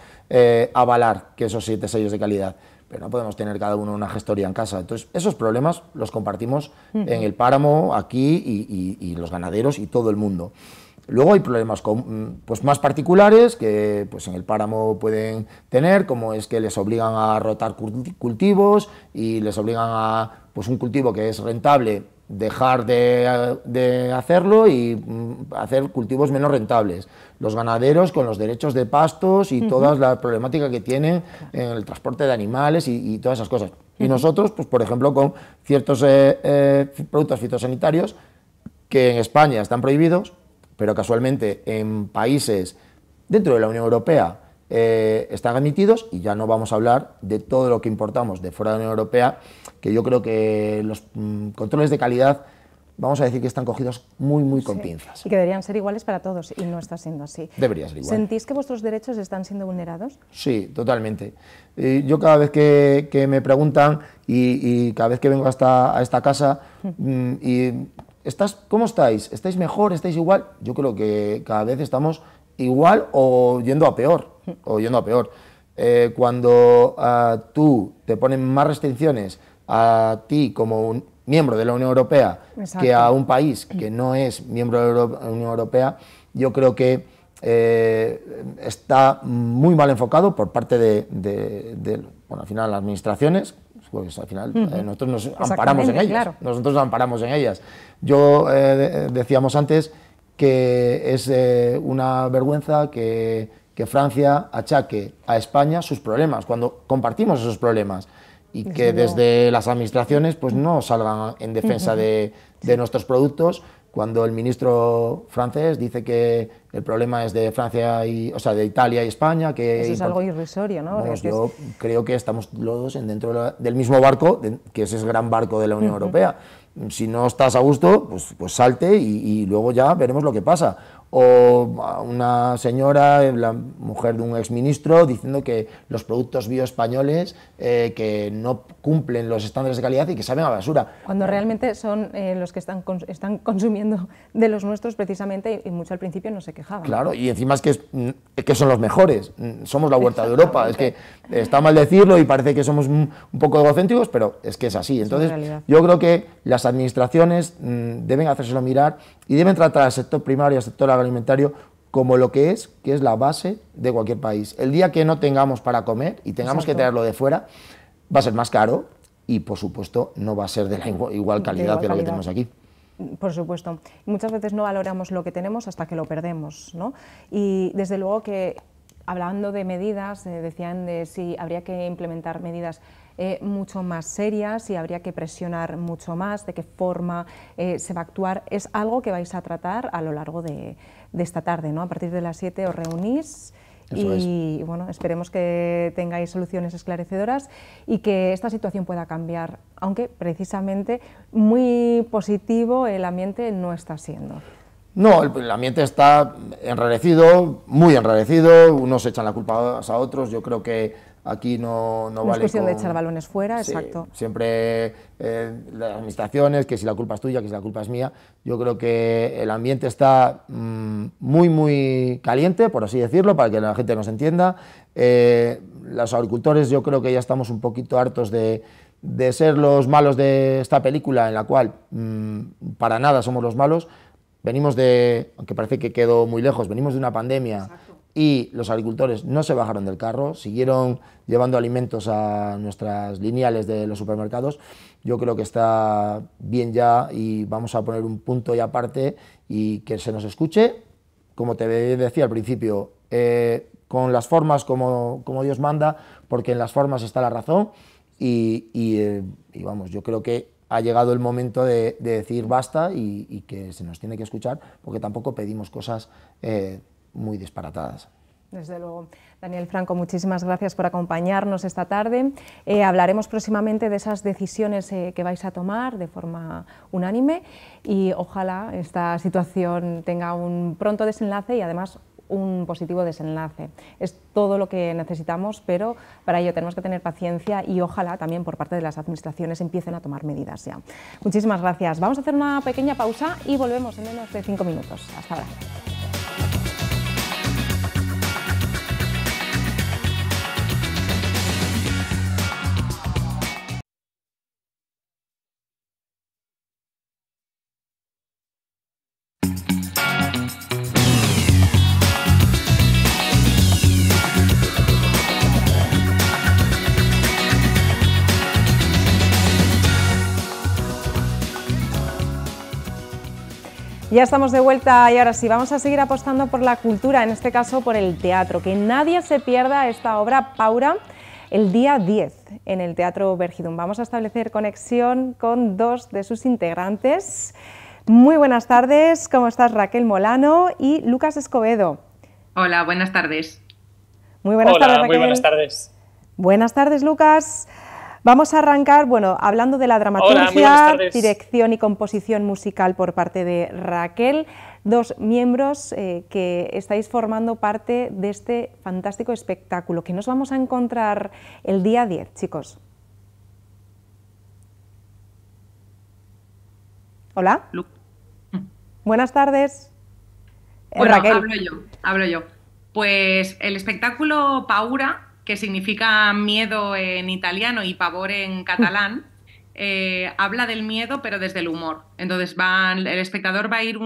avalar que esos siete sellos de calidad no podemos tener cada uno una gestoría en casa. Entonces, esos problemas los compartimos en el páramo, aquí y, los ganaderos y todo el mundo. Luego hay problemas pues, más particulares que pues, en el páramo pueden tener, como es que les obligan a rotar cultivos y les obligan a pues, un cultivo que es rentable dejar de, hacerlo y mm, hacer cultivos menos rentables. Los ganaderos con los derechos de pastos y todas toda la problemática que tienen en el transporte de animales y, todas esas cosas. Y nosotros, pues, por ejemplo, con ciertos eh, eh, productos fitosanitarios que en España están prohibidos, pero casualmente en países dentro de la Unión Europea eh, están admitidos y ya no vamos a hablar de todo lo que importamos de fuera de la Unión Europea, que yo creo que los mm, controles de calidad vamos a decir que están cogidos muy, muy con pinzas. Y que deberían ser iguales para todos, y no está siendo así. Debería ser igual. ¿Sentís que vuestros derechos están siendo vulnerados? Sí, totalmente. Eh, yo cada vez que, me preguntan y, cada vez que vengo hasta, a esta casa, mm. Mm, y, ¿estás, ¿cómo estáis? ¿Estáis mejor? ¿Estáis igual? Yo creo que cada vez estamos igual o yendo a peor o yendo a peor. Eh, cuando ah, tú te ponen más restricciones a ti como un miembro de la Unión Europea que a un país que no es miembro de la Unión Europea, yo creo que eh, está muy mal enfocado por parte de, bueno, al final, las administraciones, pues al final eh, nosotros nos amparamos en ellas. Nosotros nos amparamos en ellas. Yo decíamos antes que es una vergüenza que que Francia achaque a España sus problemas, cuando compartimos esos problemas y que desde las administraciones pues no salgan en defensa de, nuestros productos cuando el ministro francés dice que el problema es de Francia y, o sea, de Italia y España, que es algo irrisorio, ¿no? yo creo que estamos todos dentro del mismo barco, que es ese gran barco de la Unión Europea. si no estás a gusto, pues, pues salte y, luego ya veremos lo que pasa o una señora, la mujer de un exministro, diciendo que los productos bioespañoles eh, que no cumplen los estándares de calidad y que saben a basura. Cuando realmente son eh, los que están, están consumiendo de los nuestros precisamente y, mucho al principio no se quejaban. Claro, y encima es que, mm, son los mejores, mm, somos la huerta de Europa, es que está mal decirlo y parece que somos un, poco egocéntricos, pero es que es así. Entonces yo creo que las administraciones mm, deben hacérselo mirar y deben tratar al sector primario y al sector agrario alimentario como lo que es, que es la base de cualquier país. El día que no tengamos para comer y tengamos que traerlo de fuera, va a ser más caro y, por supuesto, no va a ser de la igual, calidad que lo que tenemos aquí. Por supuesto. Muchas veces no valoramos lo que tenemos hasta que lo perdemos, Y desde luego que hablando de medidas, eh, decían de si habría que implementar medidas eh, mucho más serias y habría que presionar mucho más de qué forma eh, se va a actuar. Es algo que vais a tratar a lo largo de, esta tarde, ¿no? A partir de las 7 os reunís. y bueno, esperemos que tengáis soluciones esclarecedoras y que esta situación pueda cambiar, aunque precisamente muy positivo el ambiente no está siendo. No, el, el ambiente está enrarecido, muy enrarecido, unos echan la culpa a otros, yo creo que aquí no, no, no vale. Es cuestión de echar balones fuera, exacto. Siempre eh, las administraciones, que si la culpa es tuya, que si la culpa es mía. Yo creo que el ambiente está mm, muy, muy caliente, por así decirlo, para que la gente nos entienda. Eh, los agricultores, yo creo que ya estamos un poquito hartos de, de ser los malos de esta película, en la cual mm, para nada somos los malos. Venimos de, aunque parece que quedó muy lejos, venimos de una pandemia y los agricultores no se bajaron del carro, siguieron llevando alimentos a nuestras lineales de los supermercados. Yo creo que está bien ya y vamos a poner un punto y aparte y que se nos escuche. Como te decía al principio, eh, con las formas como, Dios manda, porque en las formas está la razón y, eh, vamos, yo creo que ha llegado el momento de, decir basta y, que se nos tiene que escuchar, porque tampoco pedimos cosas... Eh, muy disparatadas. Desde luego. Daniel Franco, muchísimas gracias por acompañarnos esta tarde. Eh, hablaremos próximamente de esas decisiones eh, que vais a tomar de forma unánime y ojalá esta situación tenga un pronto desenlace y además un positivo desenlace. Es todo lo que necesitamos, pero para ello tenemos que tener paciencia y ojalá también por parte de las administraciones empiecen a tomar medidas ya. Muchísimas gracias. Vamos a hacer una pequeña pausa y volvemos en menos de cinco minutos. Hasta ahora. Ya estamos de vuelta y ahora sí, vamos a seguir apostando por la cultura, en este caso por el teatro. Que nadie se pierda esta obra, Paura, el día 10 en el Teatro Vergidum. Vamos a establecer conexión con dos de sus integrantes. Muy buenas tardes, ¿cómo estás Raquel Molano y Lucas Escobedo? Hola, buenas tardes. Muy buenas tardes, Raquel. Muy buenas tardes. Buenas tardes, Lucas. Vamos a arrancar, bueno, hablando de la dramaturgia, dirección y composición musical por parte de Raquel, dos miembros eh, que estáis formando parte de este fantástico espectáculo que nos vamos a encontrar el día 10, chicos. Hola. Buenas tardes. Raquel. hablo yo, hablo yo. Pues el espectáculo Paura que significa miedo en italiano y pavor en catalán, eh, habla del miedo pero desde el humor. Entonces van, el espectador va a ir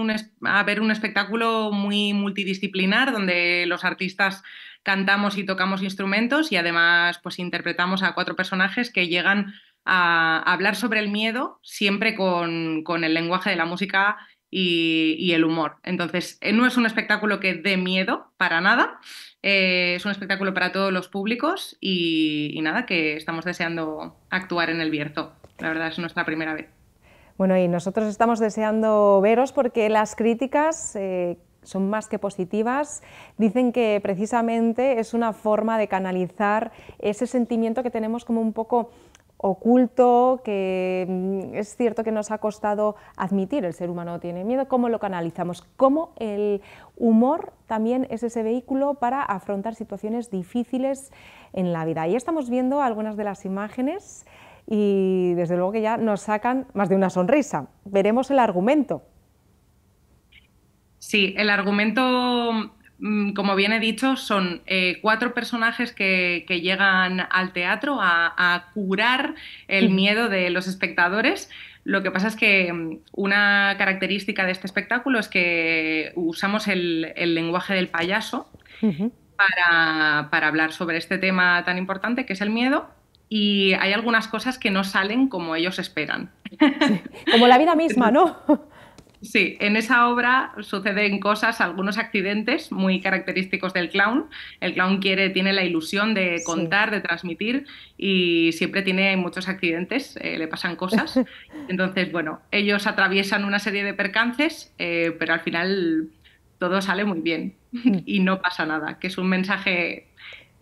a ver un espectáculo muy multidisciplinar donde los artistas cantamos y tocamos instrumentos y además pues interpretamos a cuatro personajes que llegan a hablar sobre el miedo siempre con el lenguaje de la música y, el humor. Entonces, eh, no es un espectáculo que dé miedo para nada, eh, es un espectáculo para todos los públicos y, nada, que estamos deseando actuar en el Bierzo. La verdad es nuestra primera vez. Bueno, y nosotros estamos deseando veros porque las críticas... Eh, son más que positivas, dicen que precisamente es una forma de canalizar ese sentimiento que tenemos como un poco oculto que mm, es cierto que nos ha costado admitir, el ser humano tiene miedo, cómo lo canalizamos, cómo el humor también es ese vehículo para afrontar situaciones difíciles en la vida. Y estamos viendo algunas de las imágenes y desde luego que ya nos sacan más de una sonrisa. Veremos el argumento. Sí, el argumento Mm, como bien he dicho, son eh, cuatro personajes que, llegan al teatro a, curar el miedo de los espectadores. Lo que pasa es que mm, una característica de este espectáculo es que usamos el, lenguaje del payaso para, hablar sobre este tema tan importante que es el miedo y hay algunas cosas que no salen como ellos esperan. como la vida misma, ¿no? Sí, en esa obra suceden cosas, algunos accidentes muy característicos del clown. El clown quiere, tiene la ilusión de contar, de transmitir y siempre tiene muchos accidentes, eh, le pasan cosas. Entonces, bueno, ellos atraviesan una serie de percances, eh, pero al final todo sale muy bien mm. y no pasa nada, que es un mensaje,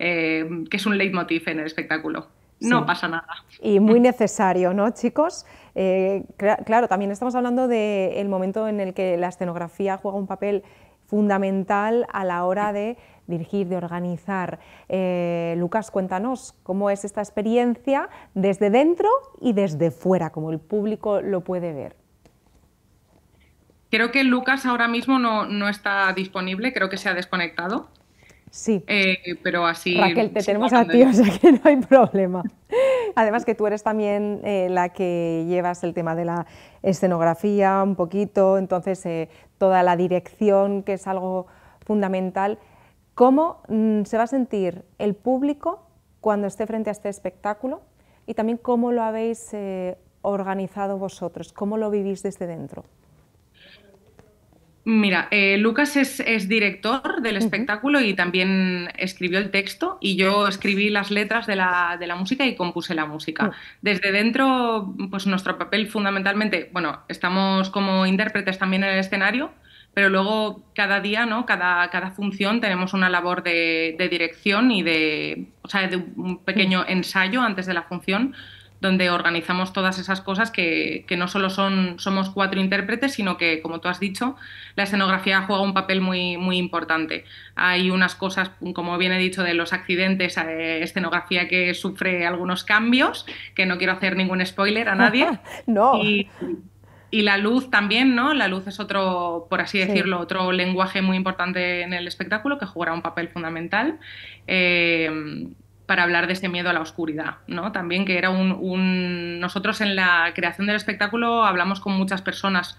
eh, que es un leitmotiv en el espectáculo. No pasa nada. Y muy necesario, ¿no, chicos? Eh, claro, también estamos hablando del momento en el que la escenografía juega un papel fundamental a la hora de dirigir, de organizar. Eh, Lucas, cuéntanos cómo es esta experiencia desde dentro y desde fuera, como el público lo puede ver. Creo que Lucas ahora mismo no, no está disponible, creo que se ha desconectado. Sí. Eh, pero así. Raquel, te tenemos a ti, o sea que no hay problema. Además, que tú eres también eh, la que llevas el tema de la escenografía un poquito, entonces eh, toda la dirección, que es algo fundamental. ¿Cómo mm, se va a sentir el público cuando esté frente a este espectáculo? Y también cómo lo habéis organizado vosotros, cómo lo vivís desde dentro. Mira, eh, Lucas es, director del espectáculo y también escribió el texto y yo escribí las letras de la, música y compuse la música. Desde dentro, pues nuestro papel fundamentalmente, bueno, estamos como intérpretes también en el escenario, pero luego cada día, ¿no? Cada, función tenemos una labor de, de dirección y de, o sea, de un pequeño ensayo antes de la función donde organizamos todas esas cosas que, no solo son, somos cuatro intérpretes, sino que, como tú has dicho, la escenografía juega un papel muy, muy importante. Hay unas cosas, como bien he dicho, de los accidentes, eh, escenografía que sufre algunos cambios, que no quiero hacer ningún spoiler a nadie. no. Y, la luz también, ¿no? La luz es otro, por así decirlo, otro lenguaje muy importante en el espectáculo que jugará un papel fundamental. Eh, para hablar de ese miedo a la oscuridad, ¿no? También que era un, Nosotros en la creación del espectáculo hablamos con muchas personas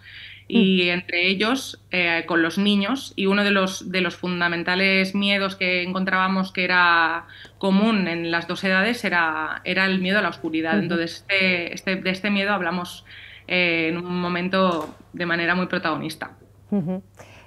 y mm. entre ellos eh, con los niños y uno de los, de los fundamentales miedos que encontrábamos que era común en las dos edades era, era el miedo a la oscuridad. Entonces este, este, de este miedo hablamos eh, en un momento de manera muy protagonista.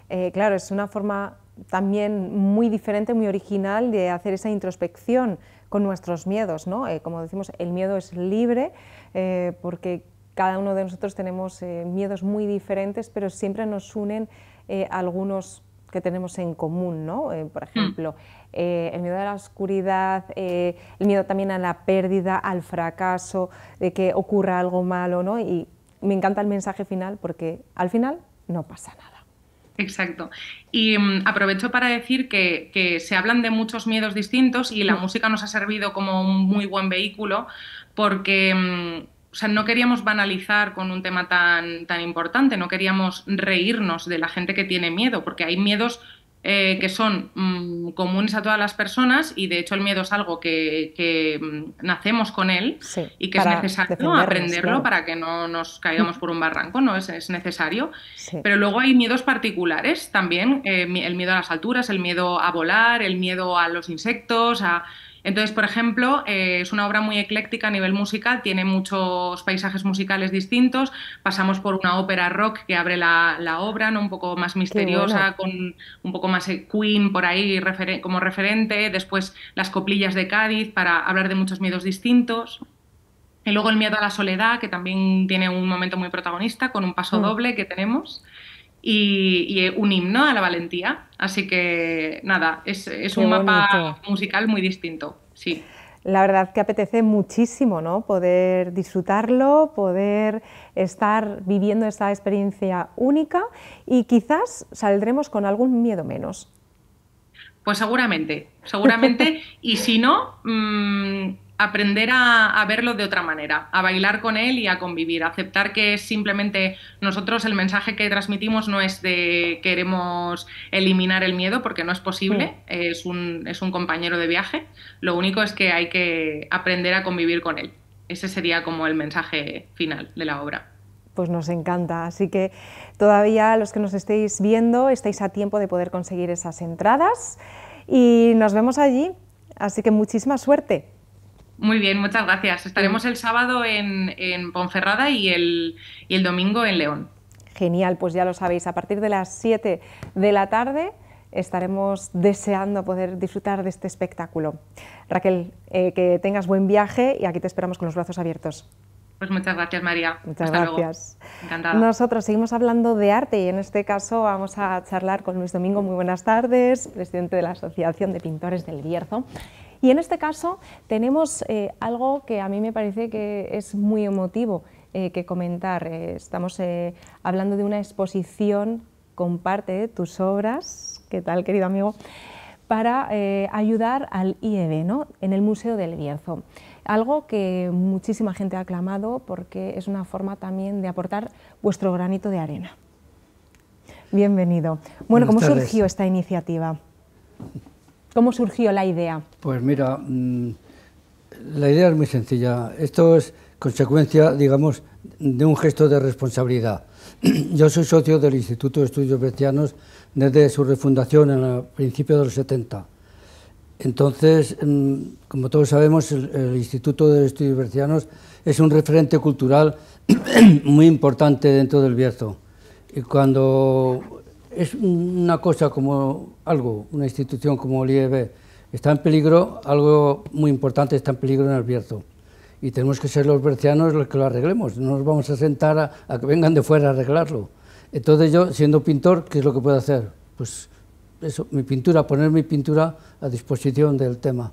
Eh, claro, es una forma también muy diferente, muy original de hacer esa introspección con nuestros miedos. ¿no? Eh, como decimos, el miedo es libre eh, porque cada uno de nosotros tenemos eh, miedos muy diferentes, pero siempre nos unen algunos que tenemos en común, ¿no? por ejemplo, mm. el miedo a la oscuridad, el miedo también a la pérdida, al fracaso, de que ocurra algo malo, ¿no? Y me encanta el mensaje final porque al final no pasa nada. Exacto. Y mm, aprovecho para decir que, se hablan de muchos miedos distintos y la mm. música nos ha servido como un muy buen vehículo porque mm, o sea, no queríamos banalizar con un tema tan, tan importante, no queríamos reírnos de la gente que tiene miedo, porque hay miedos eh, que son mm, comunes a todas las personas y de hecho el miedo es algo que, mm, nacemos con él y que es necesario aprenderlo para que no nos caigamos por un barranco, no es, necesario. Pero luego hay miedos particulares también, eh, el miedo a las alturas, el miedo a volar, el miedo a los insectos, a entonces, por ejemplo, eh, es una obra muy ecléctica a nivel musical, tiene muchos paisajes musicales distintos. Pasamos por una ópera rock que abre la, obra, ¿no? un poco más misteriosa, con un poco más eh, Queen por ahí como referente. Después las coplillas de Cádiz para hablar de muchos miedos distintos. Y luego el miedo a la soledad, que también tiene un momento muy protagonista, con un paso mm. doble que tenemos y, un himno a la valentía. Así que nada, es, un mapa musical muy distinto, sí. La verdad que apetece muchísimo, ¿no? Poder disfrutarlo, poder estar viviendo esta experiencia única y quizás saldremos con algún miedo menos. Pues seguramente, seguramente. y si no, mm, aprender a, verlo de otra manera, a bailar con él y a convivir, a aceptar que simplemente nosotros el mensaje que transmitimos no es de queremos eliminar el miedo porque no es posible, mm. es, un, es un compañero de viaje, lo único es que hay que aprender a convivir con él. Ese sería como el mensaje final de la obra pues nos encanta. Así que todavía los que nos estéis viendo estáis a tiempo de poder conseguir esas entradas y nos vemos allí. Así que muchísima suerte. Muy bien, muchas gracias. Estaremos mm. el sábado en, Ponferrada y el, domingo en León. Genial, pues ya lo sabéis, a partir de las 7 de la tarde estaremos deseando poder disfrutar de este espectáculo. Raquel, eh, que tengas buen viaje y aquí te esperamos con los brazos abiertos. Pues muchas gracias, María. Muchas gracias. Nosotros seguimos hablando de arte y en este caso vamos a charlar con Luis Domingo. Muy buenas tardes, presidente de la Asociación de Pintores del Bierzo. Y en este caso tenemos eh, algo que a mí me parece que es muy emotivo eh, que comentar. Eh, estamos hablando de una exposición, comparte tus obras, ¿qué tal querido amigo? Para ayudar al IEB ¿no? en el Museo del Bierzo. Algo que muchísima gente ha aclamado porque es una forma también de aportar vuestro granito de arena. Bienvenido. Bueno, ¿cómo surgió esta iniciativa? ¿Cómo surgió la idea? Pues mira, mm, la idea es muy sencilla. Esto es consecuencia, digamos, de un gesto de responsabilidad. Yo soy socio del Instituto de Estudios Vertianos desde su refundación en el principio de los 70. Entonces, mm, como todos sabemos, el, Instituto de Estudios Bercianos es un referente cultural muy importante dentro del Bierzo. Y cuando es una cosa como algo, una institución como el IEB está en peligro, algo muy importante está en peligro en el Y tenemos que ser los bercianos los que lo arreglemos, no nos vamos a sentar a, a que vengan de fuera a arreglarlo. Entonces yo, siendo pintor, ¿qué es lo que puedo hacer? Pues eso, mi pintura, poner mi pintura a disposición del tema.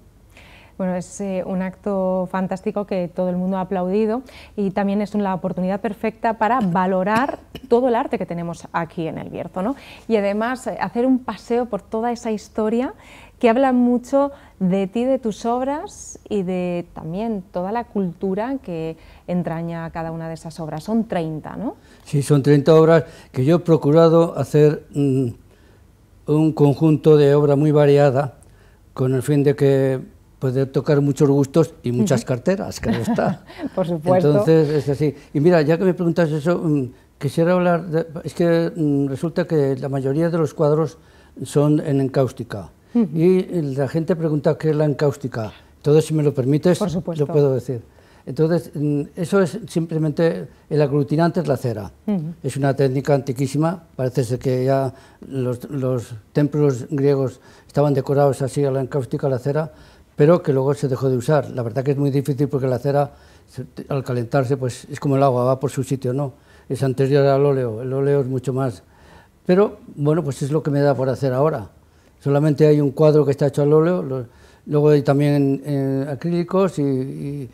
Bueno, es eh, un acto fantástico que todo el mundo ha aplaudido y también es una oportunidad perfecta para valorar todo el arte que tenemos aquí en el Bierzo, ¿no? Y además eh, hacer un paseo por toda esa historia que habla mucho de ti, de tus obras y de también toda la cultura que entraña cada una de esas obras. Son 30, ¿no? Sí, son 30 obras que yo he procurado hacer mm, un conjunto de obra muy variada con el fin de que puede tocar muchos gustos y muchas carteras, claro está. Por supuesto. Entonces, es así. Y mira, ya que me preguntas eso, mm, quisiera hablar, de, es que mm, resulta que la mayoría de los cuadros son en encáustica. Y la gente pregunta qué es la encáustica. Entonces, si me lo permites, lo puedo decir. Entonces, mm, eso es simplemente el aglutinante es la cera. Es una técnica antiquísima. Parece que ya los, los templos griegos estaban decorados así a la encáustica, a la cera pero que luego se dejó de usar. La verdad que es muy difícil porque la cera, al calentarse, pues es como el agua, va por su sitio, ¿no? Es anterior al óleo, el óleo es mucho más. Pero bueno, pues es lo que me da por hacer ahora. Solamente hay un cuadro que está hecho al óleo, luego hay también eh, acrílicos y,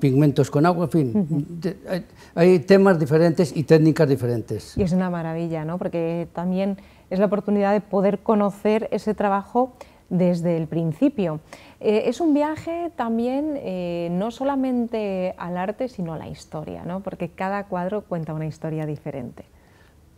pigmentos con agua, en fin. hay, hay, temas diferentes y técnicas diferentes. Y es una maravilla, ¿no? Porque también es la oportunidad de poder conocer ese trabajo desde el principio. Eh, es un viaje también eh, no solamente al arte, sino a la historia, ¿no? porque cada cuadro cuenta una historia diferente.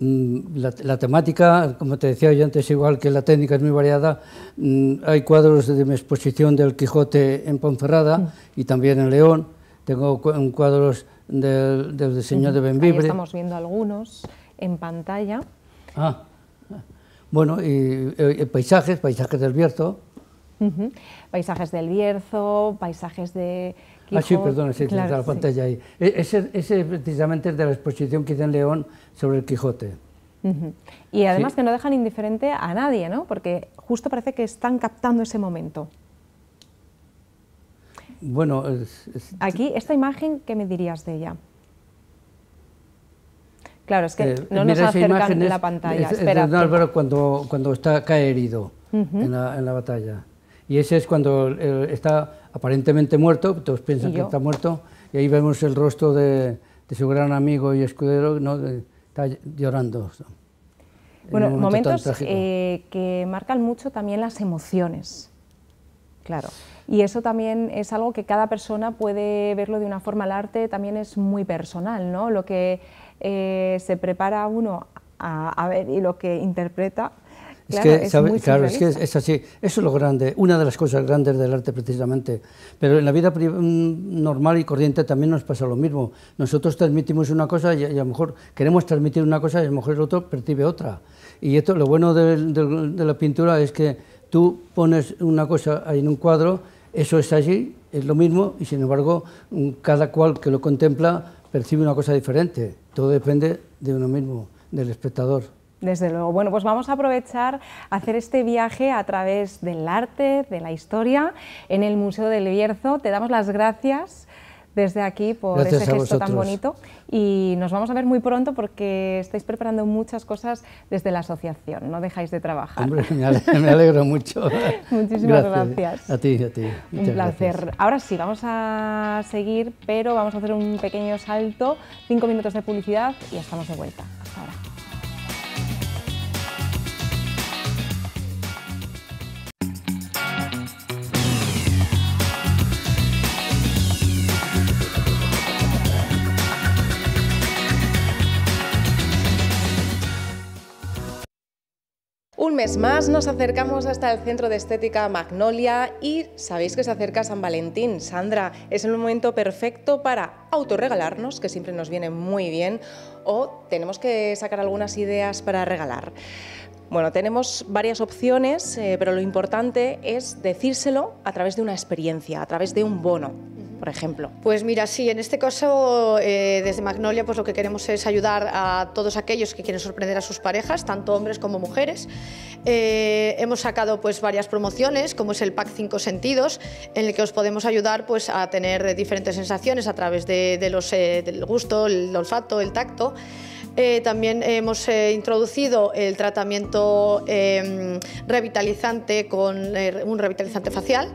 Mm, la, temática, como te decía yo antes, igual que la técnica es muy variada, mm, hay cuadros de mi exposición del Quijote en Ponferrada mm. y también en León, tengo cuadros del, del diseño de Benvibre. Ahí estamos viendo algunos en pantalla. Ah. Bueno, y, eh, eh, paisajes, paisajes del Bierzo. Paisajes del Bierzo, paisajes de... Quijote. Ah, sí, perdón, sí, de la pantalla ahí. E, ese, ese precisamente es de la exposición que hice en León sobre el Quijote. Y además que no dejan indiferente a nadie, ¿no? Porque justo parece que están captando ese momento. Bueno, aquí esta imagen, ¿qué me dirías de ella? Claro, es que eh, no nos acercan imágenes, la pantalla. Es, Espera, es don Álvaro cuando, cuando está, cae herido en, la, en, la, batalla. Y ese es cuando está aparentemente muerto, todos piensan que está muerto, y ahí vemos el rostro de, de su gran amigo y escudero, ¿no? está llorando. Bueno, momentos eh, que marcan mucho también las emociones, claro. Y eso también es algo que cada persona puede verlo de una forma. El arte también es muy personal, ¿no? Lo que eh, se prepara uno a, ver y lo que interpreta. Es que, es, muy claro, es, que es, así. Eso es lo grande, una de las cosas grandes del arte precisamente. Pero en la vida mm, normal y corriente también nos pasa lo mismo. Nosotros transmitimos una cosa y, a lo mejor queremos transmitir una cosa y a lo mejor el otro percibe otra. Y esto, lo bueno de, la pintura es que tú pones una cosa ahí en un cuadro, eso es allí, es lo mismo, y sin embargo mm, cada cual que lo contempla percibe una cosa diferente. Todo depende de uno mismo, del espectador. Desde luego. Bueno, pues vamos a aprovechar hacer este viaje a través del arte, de la historia, en el Museo del Bierzo. Te damos las gracias desde aquí por ese gesto tan bonito y nos vamos a ver muy pronto porque estáis preparando muchas cosas desde la asociación, no dejáis de trabajar. Hombre, me, alegro, mucho. Muchísimas gracias. A ti, a ti. un placer. Ahora sí, vamos a seguir, pero vamos a hacer un pequeño salto, cinco minutos de publicidad y estamos de vuelta. Hasta ahora. Un mes más nos acercamos hasta el Centro de Estética Magnolia y sabéis que se acerca San Valentín. Sandra, es el momento perfecto para autorregalarnos, que siempre nos viene muy bien, o tenemos que sacar algunas ideas para regalar. Bueno, tenemos varias opciones, eh, pero lo importante es decírselo a través de una experiencia, a través de un bono. Por ejemplo. Pues mira, sí, en este caso eh, desde Magnolia pues lo que queremos es ayudar a todos aquellos que quieren sorprender a sus parejas, tanto hombres como mujeres. Eh, hemos sacado pues varias promociones, como es el pack 5 sentidos, en el que os podemos ayudar pues a tener diferentes sensaciones a través los, del gusto, el olfato, el tacto. Eh, también hemos eh, introducido el tratamiento em, revitalizante con eh, un revitalizante facial,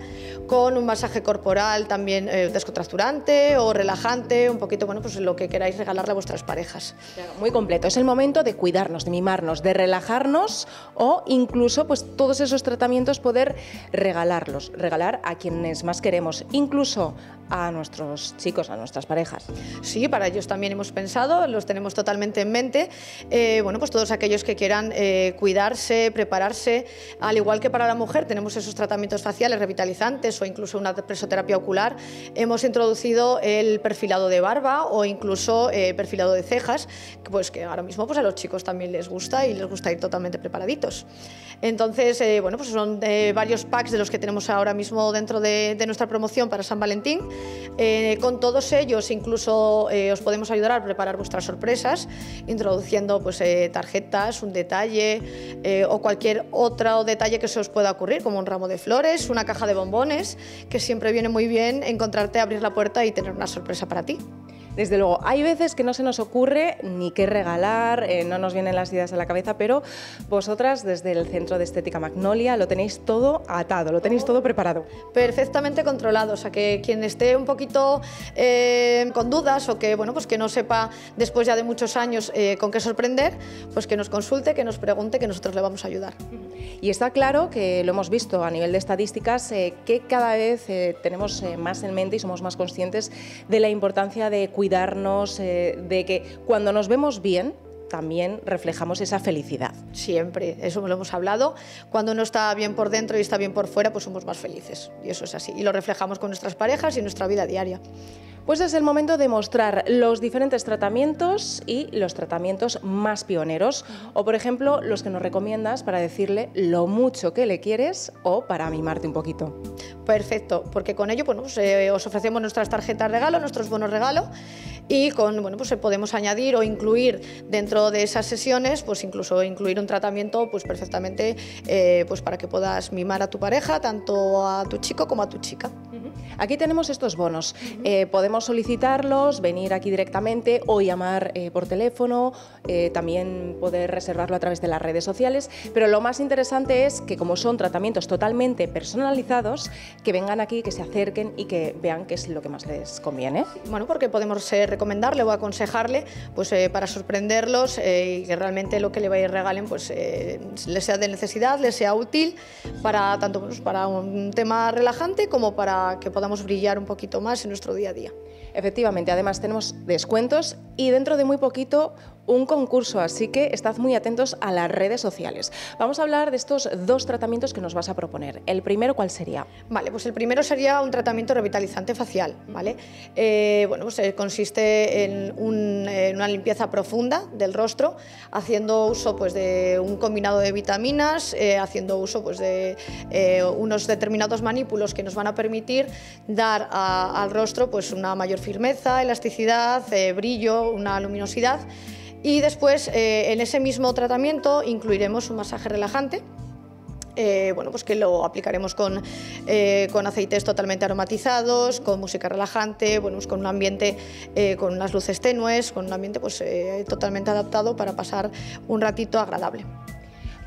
con un masaje corporal también descontracturante o relajante, un poquito bueno pues lo que queráis regalarle a vuestras parejas. Muy completo. Es el momento de cuidarnos, de mimarnos, de relajarnos o incluso pues todos esos tratamientos poder regalarlos, regalar a quienes más queremos, incluso a nuestros chicos, a nuestras parejas. Sí, para ellos también hemos pensado, los tenemos totalmente en eh, bueno, pues todos aquellos que quieran eh, cuidarse, prepararse, al igual que para la mujer tenemos esos tratamientos faciales revitalizantes o incluso una presoterapia ocular, hemos introducido el perfilado de barba o incluso eh, perfilado de cejas, pues que ahora mismo pues a los chicos también les gusta y les gusta ir totalmente preparaditos. Entonces, bueno, pues son varios packs de los que tenemos ahora mismo dentro de, de nuestra promoción para San Valentín. con todos ellos incluso os podemos ayudar a preparar vuestras sorpresas introduciendo pues, eh, tarjetas, un detalle eh, o cualquier otro detalle que se os pueda ocurrir, como un ramo de flores, una caja de bombones, que siempre viene muy bien encontrarte, abrir la puerta y tener una sorpresa para ti. Desde luego, hay veces que no se nos ocurre ni qué regalar, eh, no nos vienen las ideas a la cabeza, pero vosotras desde el Centro de Estética Magnolia lo tenéis todo atado, lo tenéis todo preparado. Perfectamente controlado, o sea que quien esté un poquito eh, con dudas o que, bueno, pues que no sepa después ya de muchos años eh, con qué sorprender, pues que nos consulte, que nos pregunte, que nosotros le vamos a ayudar. Y está claro que lo hemos visto a nivel de estadísticas eh, que cada vez eh, tenemos eh, más en mente y somos más conscientes de la importancia de cuidarnos, de que cuando nos vemos bien, también reflejamos esa felicidad. Siempre, eso lo hemos hablado. Cuando no está bien por dentro y está bien por fuera, pues somos más felices. Y eso es así. Y lo reflejamos con nuestras parejas y nuestra vida diaria. Pues es el momento de mostrar los diferentes tratamientos y los tratamientos más pioneros, o por ejemplo los que nos recomiendas para decirle lo mucho que le quieres o para mimarte un poquito. Perfecto, porque con ello pues, eh, os ofrecemos nuestras tarjetas regalo, nuestros bonos regalo y con bueno pues eh, podemos añadir o incluir dentro de esas sesiones pues incluso incluir un tratamiento pues perfectamente eh, pues para que puedas mimar a tu pareja tanto a tu chico como a tu chica. Aquí tenemos estos bonos. Eh, podemos solicitarlos, venir aquí directamente o llamar eh, por teléfono, eh, también poder reservarlo a través de las redes sociales. Pero lo más interesante es que como son tratamientos totalmente personalizados, que vengan aquí, que se acerquen y que vean qué es lo que más les conviene. Bueno, porque podemos recomendarle o aconsejarle pues, para sorprenderlos y que realmente lo que le regalen pues, les sea de necesidad, les sea útil para tanto pues, para un tema relajante como para que podamos podamos brillar un poquito más en nuestro día a día. Efectivamente, además tenemos descuentos y dentro de muy poquito un concurso, así que estad muy atentos a las redes sociales. Vamos a hablar de estos dos tratamientos que nos vas a proponer. ¿El primero cuál sería? Vale, pues el primero sería un tratamiento revitalizante facial, ¿vale? Eh, bueno, pues eh, consiste en, una limpieza profunda del rostro, haciendo uso pues, de un combinado de vitaminas, eh, haciendo uso pues, de unos determinados manípulos que nos van a permitir dar al rostro pues, una mayor firmeza, elasticidad, brillo, una luminosidad. Y después, eh, en ese mismo tratamiento, incluiremos un masaje relajante, eh, bueno, pues que lo aplicaremos eh, con, aceites totalmente aromatizados, con música relajante, bueno, pues con un ambiente con unas luces tenues, con un ambiente pues, totalmente adaptado para pasar un ratito agradable.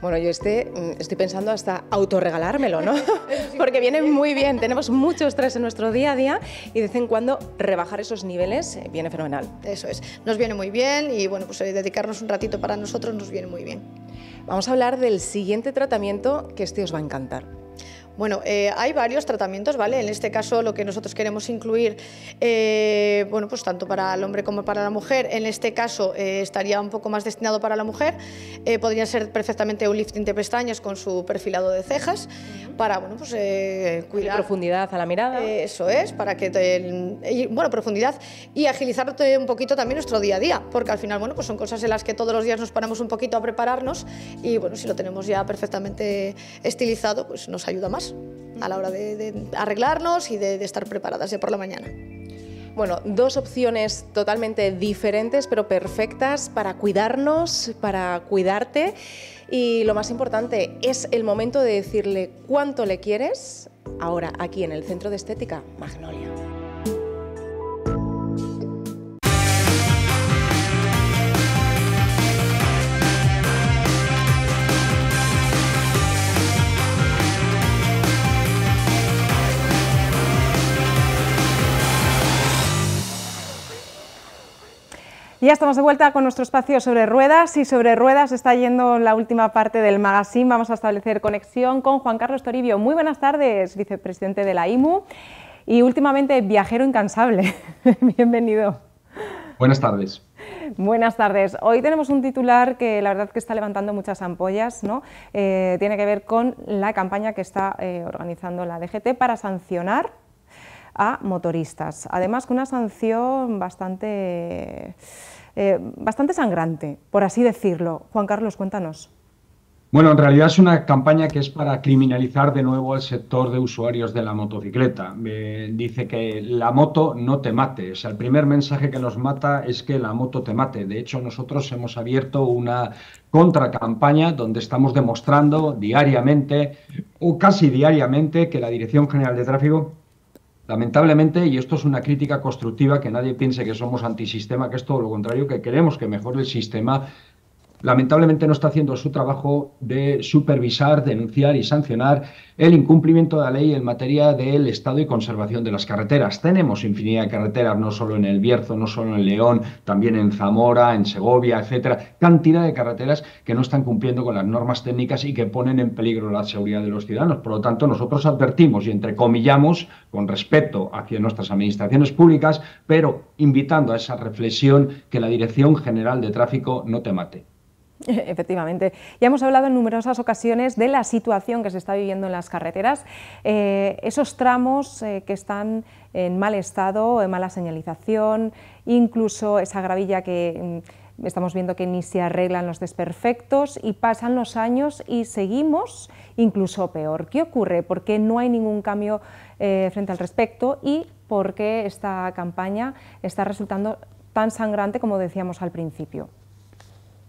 Bueno, yo este, mm, estoy pensando hasta autorregalármelo, ¿no? Porque viene muy bien. Tenemos mucho estrés en nuestro día a día y de vez en cuando rebajar esos niveles eh, viene fenomenal. Eso es. Nos viene muy bien y bueno, pues eh, dedicarnos un ratito para nosotros nos viene muy bien. Vamos a hablar del siguiente tratamiento que este os va a encantar. Bueno, eh, hay varios tratamientos, ¿vale? En este caso lo que nosotros queremos incluir, eh, bueno, pues tanto para el hombre como para la mujer, en este caso eh, estaría un poco más destinado para la mujer, podría ser perfectamente un lifting de pestañas con su perfilado de cejas, para, bueno, pues cuidar... profundidad a la mirada. eso es, para que, bueno, profundidad y agilizar un poquito también nuestro día a día, porque al final, bueno, pues son cosas en las que todos los días nos paramos un poquito a prepararnos y, bueno, si lo tenemos ya perfectamente estilizado, pues nos ayuda más a la hora de, arreglarnos y de, de estar preparadas ya por la mañana. Bueno, dos opciones totalmente diferentes, pero perfectas para cuidarnos, para cuidarte. Y lo más importante es el momento de decirle cuánto le quieres ahora aquí en el Centro de Estética Magnolia. ya estamos de vuelta con nuestro espacio sobre ruedas y sobre ruedas está yendo la última parte del magazine. Vamos a establecer conexión con Juan Carlos Toribio. Muy buenas tardes, vicepresidente de la IMU y últimamente viajero incansable. Bienvenido. Buenas tardes. Buenas tardes. Hoy tenemos un titular que la verdad que está levantando muchas ampollas. ¿no? Eh, tiene que ver con la campaña que está eh, organizando la DGT para sancionar a motoristas. Además, con una sanción bastante, eh, bastante sangrante, por así decirlo. Juan Carlos, cuéntanos. Bueno, en realidad es una campaña que es para criminalizar de nuevo al sector de usuarios de la motocicleta. dice que la moto no te mate. O sea, el primer mensaje que nos mata es que la moto te mate. De hecho, nosotros hemos abierto una contracampaña donde estamos demostrando diariamente o casi diariamente que la Dirección General de Tráfico Lamentablemente, y esto es una crítica constructiva, que nadie piense que somos antisistema, que es todo lo contrario, que queremos que mejore el sistema, lamentablemente no está haciendo su trabajo de supervisar, denunciar y sancionar el incumplimiento de la ley en materia del estado y conservación de las carreteras. Tenemos infinidad de carreteras, no solo en el Bierzo, no solo en León, también en Zamora, en Segovia, etcétera. Cantidad de carreteras que no están cumpliendo con las normas técnicas y que ponen en peligro la seguridad de los ciudadanos. Por lo tanto, nosotros advertimos y entrecomillamos con respeto hacia nuestras administraciones públicas, pero invitando a esa reflexión que la Dirección General de Tráfico no te mate. Efectivamente. Ya hemos hablado en numerosas ocasiones de la situación que se está viviendo en las carreteras, eh, esos tramos eh, que están en mal estado, en mala señalización, incluso esa gravilla que mm, estamos viendo que ni se arreglan los desperfectos y pasan los años y seguimos incluso peor. ¿Qué ocurre? ¿Por qué no hay ningún cambio eh, frente al respecto y por qué esta campaña está resultando tan sangrante como decíamos al principio?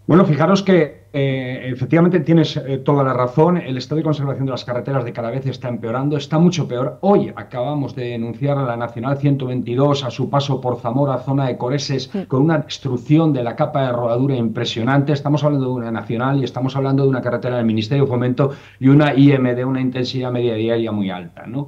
Bueno, fijaros que eh, efectivamente tienes eh, toda la razón. El estado de conservación de las carreteras de cada vez está empeorando, está mucho peor. Hoy acabamos de denunciar a la Nacional 122 a su paso por Zamora, zona de Coreses, con una destrucción de la capa de rodadura impresionante. Estamos hablando de una nacional y estamos hablando de una carretera del Ministerio de Fomento y una IM de una intensidad media diaria muy alta. ¿no?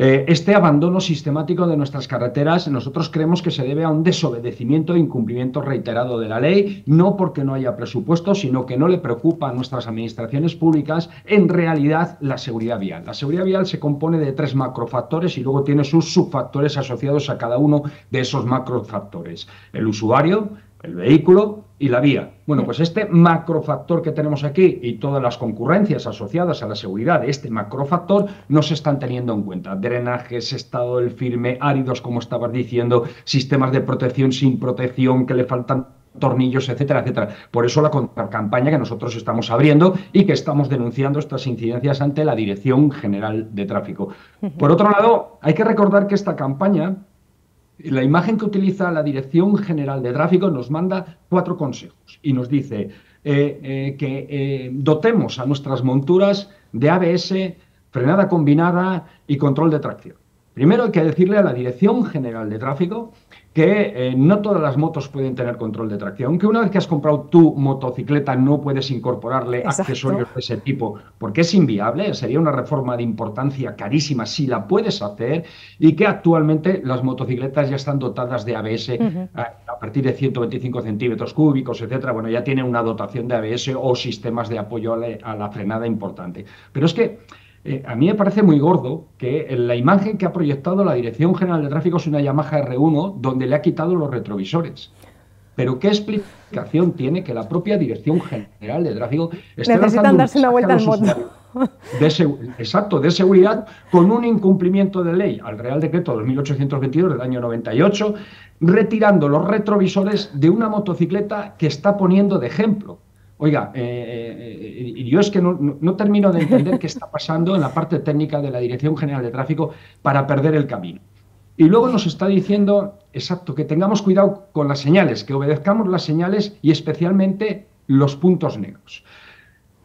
Eh, este abandono sistemático de nuestras carreteras nosotros creemos que se debe a un desobedecimiento e incumplimiento reiterado de la ley, no porque no haya presupuesto, sino que no le preocupa a nuestras administraciones públicas en realidad la seguridad vial. La seguridad vial se compone de tres macrofactores y luego tiene sus subfactores asociados a cada uno de esos macrofactores. El usuario, el vehículo, y la vía. Bueno, pues este macrofactor que tenemos aquí y todas las concurrencias asociadas a la seguridad de este macrofactor no se están teniendo en cuenta. Drenajes, estado del firme, áridos, como estabas diciendo, sistemas de protección sin protección, que le faltan tornillos, etcétera, etcétera. Por eso la contracampaña que nosotros estamos abriendo y que estamos denunciando estas incidencias ante la Dirección General de Tráfico. Por otro lado, hay que recordar que esta campaña la imagen que utiliza la Dirección General de Tráfico nos manda cuatro consejos y nos dice eh, eh, que eh, dotemos a nuestras monturas de ABS, frenada combinada y control de tracción. Primero hay que decirle a la Dirección General de Tráfico que eh, no todas las motos pueden tener control de tracción, que una vez que has comprado tu motocicleta no puedes incorporarle accesorios de ese tipo, porque es inviable, sería una reforma de importancia carísima si la puedes hacer, y que actualmente las motocicletas ya están dotadas de ABS a, partir de 125 centímetros cúbicos, etcétera. Bueno, ya tienen una dotación de ABS o sistemas de apoyo a la frenada importante. Pero es que eh, a mí me parece muy gordo que la imagen que ha proyectado la Dirección General de Tráfico es una Yamaha R1 donde le ha quitado los retrovisores. Pero ¿qué explicación tiene que la propia Dirección General de Tráfico esté Necesitan darse una vuelta De exacto, de seguridad, con un incumplimiento de ley al Real Decreto 2822 del año 98, retirando los retrovisores de una motocicleta que está poniendo de ejemplo Oiga, eh, eh, eh, yo es que no, termino de entender qué está pasando en la parte técnica de la Dirección General de Tráfico para perder el camino. Y luego nos está diciendo, exacto, que tengamos cuidado con las señales, que obedezcamos las señales y especialmente los puntos negros.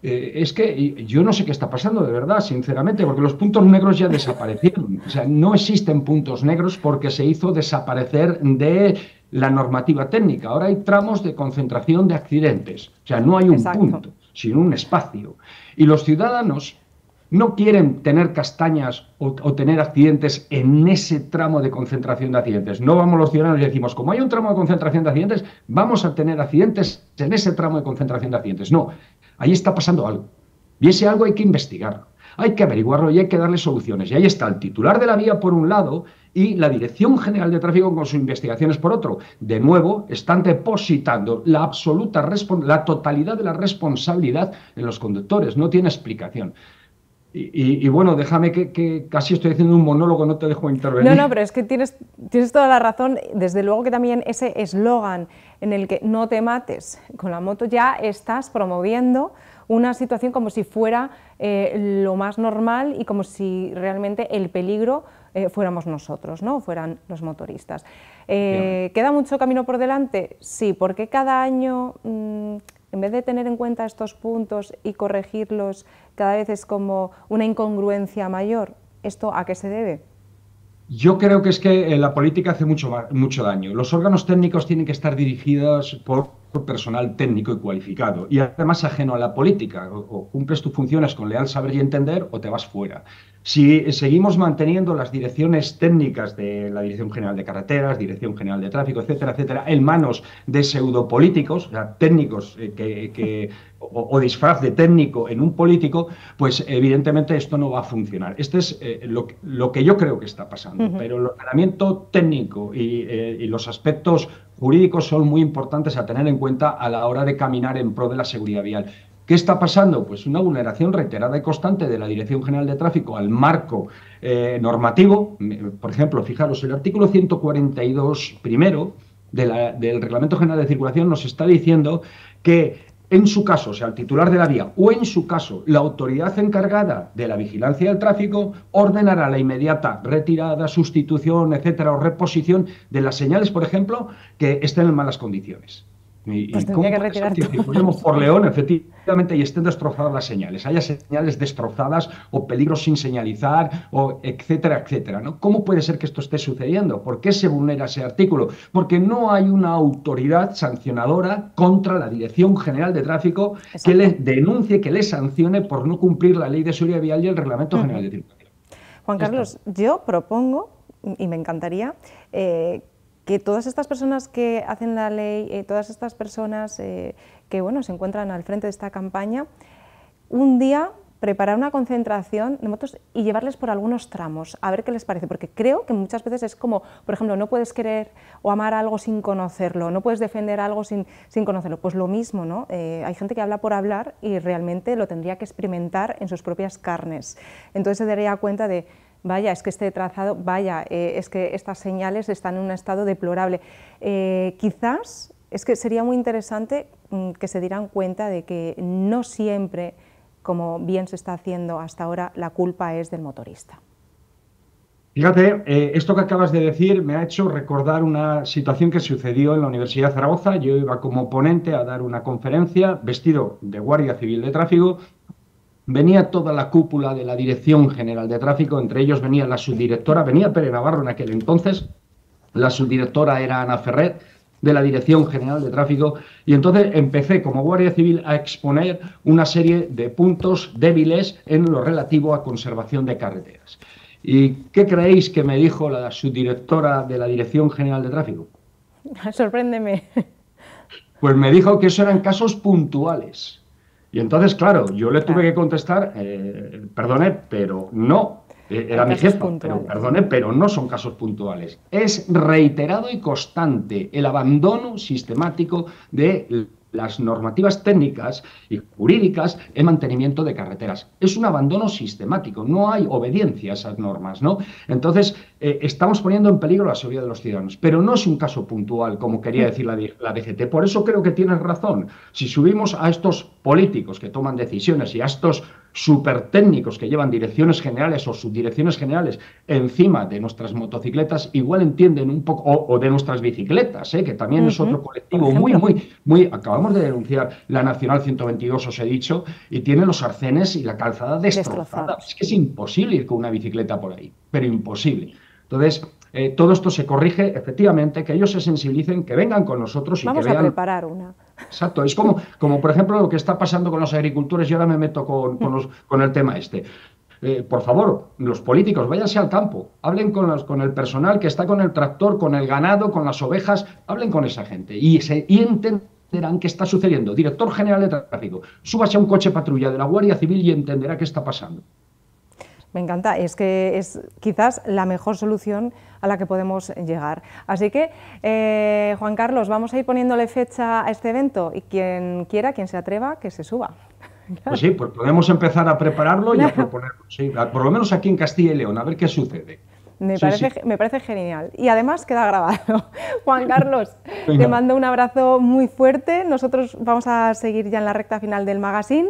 Eh, es que yo no sé qué está pasando de verdad, sinceramente, porque los puntos negros ya desaparecieron. O sea, no existen puntos negros porque se hizo desaparecer de la normativa técnica. Ahora hay tramos de concentración de accidentes. O sea, no hay un punto, sino un espacio. Y los ciudadanos no quieren tener castañas o, o, tener accidentes en ese tramo de concentración de accidentes. No vamos los ciudadanos y decimos, como hay un tramo de concentración de accidentes, vamos a tener accidentes en ese tramo de concentración de accidentes. No, Ahí está pasando algo. Y ese algo hay que investigarlo, hay que averiguarlo y hay que darle soluciones. Y ahí está el titular de la vía por un lado y la Dirección General de Tráfico con sus investigaciones por otro. De nuevo, están depositando la absoluta la totalidad de la responsabilidad en los conductores. No tiene explicación. Y, bueno, déjame que, casi estoy haciendo un monólogo, no te dejo intervenir. No, no, pero es que tienes, tienes toda la razón. Desde luego que también ese eslogan en el que no te mates con la moto, ya estás promoviendo una situación como si fuera eh, lo más normal y como si realmente el peligro eh, fuéramos nosotros, ¿no? fueran los motoristas. Eh, ¿Queda mucho camino por delante? Sí, porque cada año mm, en vez de tener en cuenta estos puntos y corregirlos, cada vez es como una incongruencia mayor. ¿Esto a qué se debe? Yo creo que es que eh, la política hace mucho, mucho daño. Los órganos técnicos tienen que estar dirigidos por personal técnico y cualificado y además ajeno a la política. O, cumples tus funciones con leal saber y entender o te vas fuera. Si seguimos manteniendo las direcciones técnicas de la Dirección General de Carreteras, Dirección General de Tráfico, etcétera, etcétera, en manos de pseudopolíticos, o sea, técnicos eh, que, o, disfraz de técnico en un político, pues evidentemente esto no va a funcionar. Este es eh, lo, que yo creo que está pasando. Pero el ordenamiento técnico y eh, los aspectos jurídicos son muy importantes a tener en cuenta a la hora de caminar en pro de la seguridad vial. ¿Qué está pasando? Pues una vulneración reiterada y constante de la Dirección General de Tráfico al marco eh, normativo. Por ejemplo, fijaros, el artículo 142 primero de del Reglamento General de Circulación nos está diciendo que en su caso, sea, el titular de la vía, o en su caso, la autoridad encargada de la vigilancia del tráfico, ordenará la inmediata retirada, sustitución, etcétera, o reposición de las señales, por ejemplo, que estén en malas condiciones. Y, pues por León, efectivamente, y estén destrozadas las señales, haya señales destrozadas o peligros sin señalizar, o etcétera, etcétera. ¿no? ¿Cómo puede ser que esto esté sucediendo? ¿Por qué se vulnera ese artículo? Porque no hay una autoridad sancionadora contra la Dirección General de Tráfico que le denuncie, que le sancione por no cumplir la ley de seguridad vial y el Reglamento General de Circulación. Juan Carlos, yo propongo, y me encantaría, eh, que todas estas personas que hacen la ley, eh, todas estas personas eh, que bueno, se encuentran al frente de esta campaña, un día preparar una concentración de motos y llevarles por algunos tramos, a ver qué les parece, porque creo que muchas veces es como, por ejemplo, no puedes querer o amar algo sin conocerlo, no puedes defender algo sin, conocerlo, pues lo mismo, ¿no? Eh, hay gente que habla por hablar y realmente lo tendría que experimentar en sus propias carnes, entonces se daría cuenta de vaya, es que este trazado, vaya, eh, es que estas señales están en un estado deplorable. Eh, quizás es que sería muy interesante mm, que se dieran cuenta de que no siempre, como bien se está haciendo hasta ahora, la culpa es del motorista. Fíjate, eh, esto que acabas de decir me ha hecho recordar una situación que sucedió en la Universidad de Zaragoza. Yo iba como ponente a dar una conferencia vestido de guardia civil de tráfico venía toda la cúpula de la Dirección General de Tráfico, entre ellos venía la subdirectora, venía Pérez Navarro en aquel entonces, la subdirectora era Ana Ferrer, de la Dirección General de Tráfico, y entonces empecé como Guardia Civil a exponer una serie de puntos débiles en lo relativo a conservación de carreteras. ¿Y qué creéis que me dijo la subdirectora de la Dirección General de Tráfico? Sorpréndeme. Pues me dijo que eso eran casos puntuales y entonces, claro, yo le tuve que contestar, eh, perdone, pero no. Eh, era mi jefa, pero perdone, pero no son casos puntuales. Es reiterado y constante el abandono sistemático de las normativas técnicas y jurídicas en mantenimiento de carreteras. Es un abandono sistemático, no hay obediencia a esas normas, ¿no? Entonces, eh, estamos poniendo en peligro la seguridad de los ciudadanos, pero no es un caso puntual, como quería mm. decir la, la Por eso creo que tienes razón. Si subimos a estos políticos que toman decisiones y a estos técnicos que llevan direcciones generales o subdirecciones generales encima de nuestras motocicletas, igual entienden un poco, o, de nuestras bicicletas, ¿eh? que también es otro colectivo muy, muy, muy, acabamos de denunciar la Nacional 122, os he dicho, y tiene los arcenes y la calzada destrozada. Es que es imposible ir con una bicicleta por ahí, pero imposible. Entonces, eh, todo esto se corrige, efectivamente, que ellos se sensibilicen, que vengan con nosotros y que vean... a preparar una. Exacto, es como, como por ejemplo lo que está pasando con los agricultores, y ahora me meto con, el tema este. Eh, por favor, los políticos, váyanse al campo, hablen con, el personal que está con el tractor, con el ganado, con las ovejas, hablen con esa gente y, se, y entenderán qué está sucediendo. Director General de Tráfico, súbase a un coche patrulla de la Guardia Civil y entenderá qué está pasando. Me encanta, es que es quizás la mejor solución a la que podemos llegar. Así que, eh, Juan Carlos, vamos a ir poniéndole fecha a este evento y quien quiera, quien se atreva, que se suba. Pues sí, pues podemos empezar a prepararlo y a proponerlo, por lo menos aquí en Castilla y León, a ver qué sucede. Me, parece, me parece genial. Y además queda grabado. Juan Carlos, te mando un abrazo muy fuerte. Nosotros vamos a seguir ya en la recta final del magazine.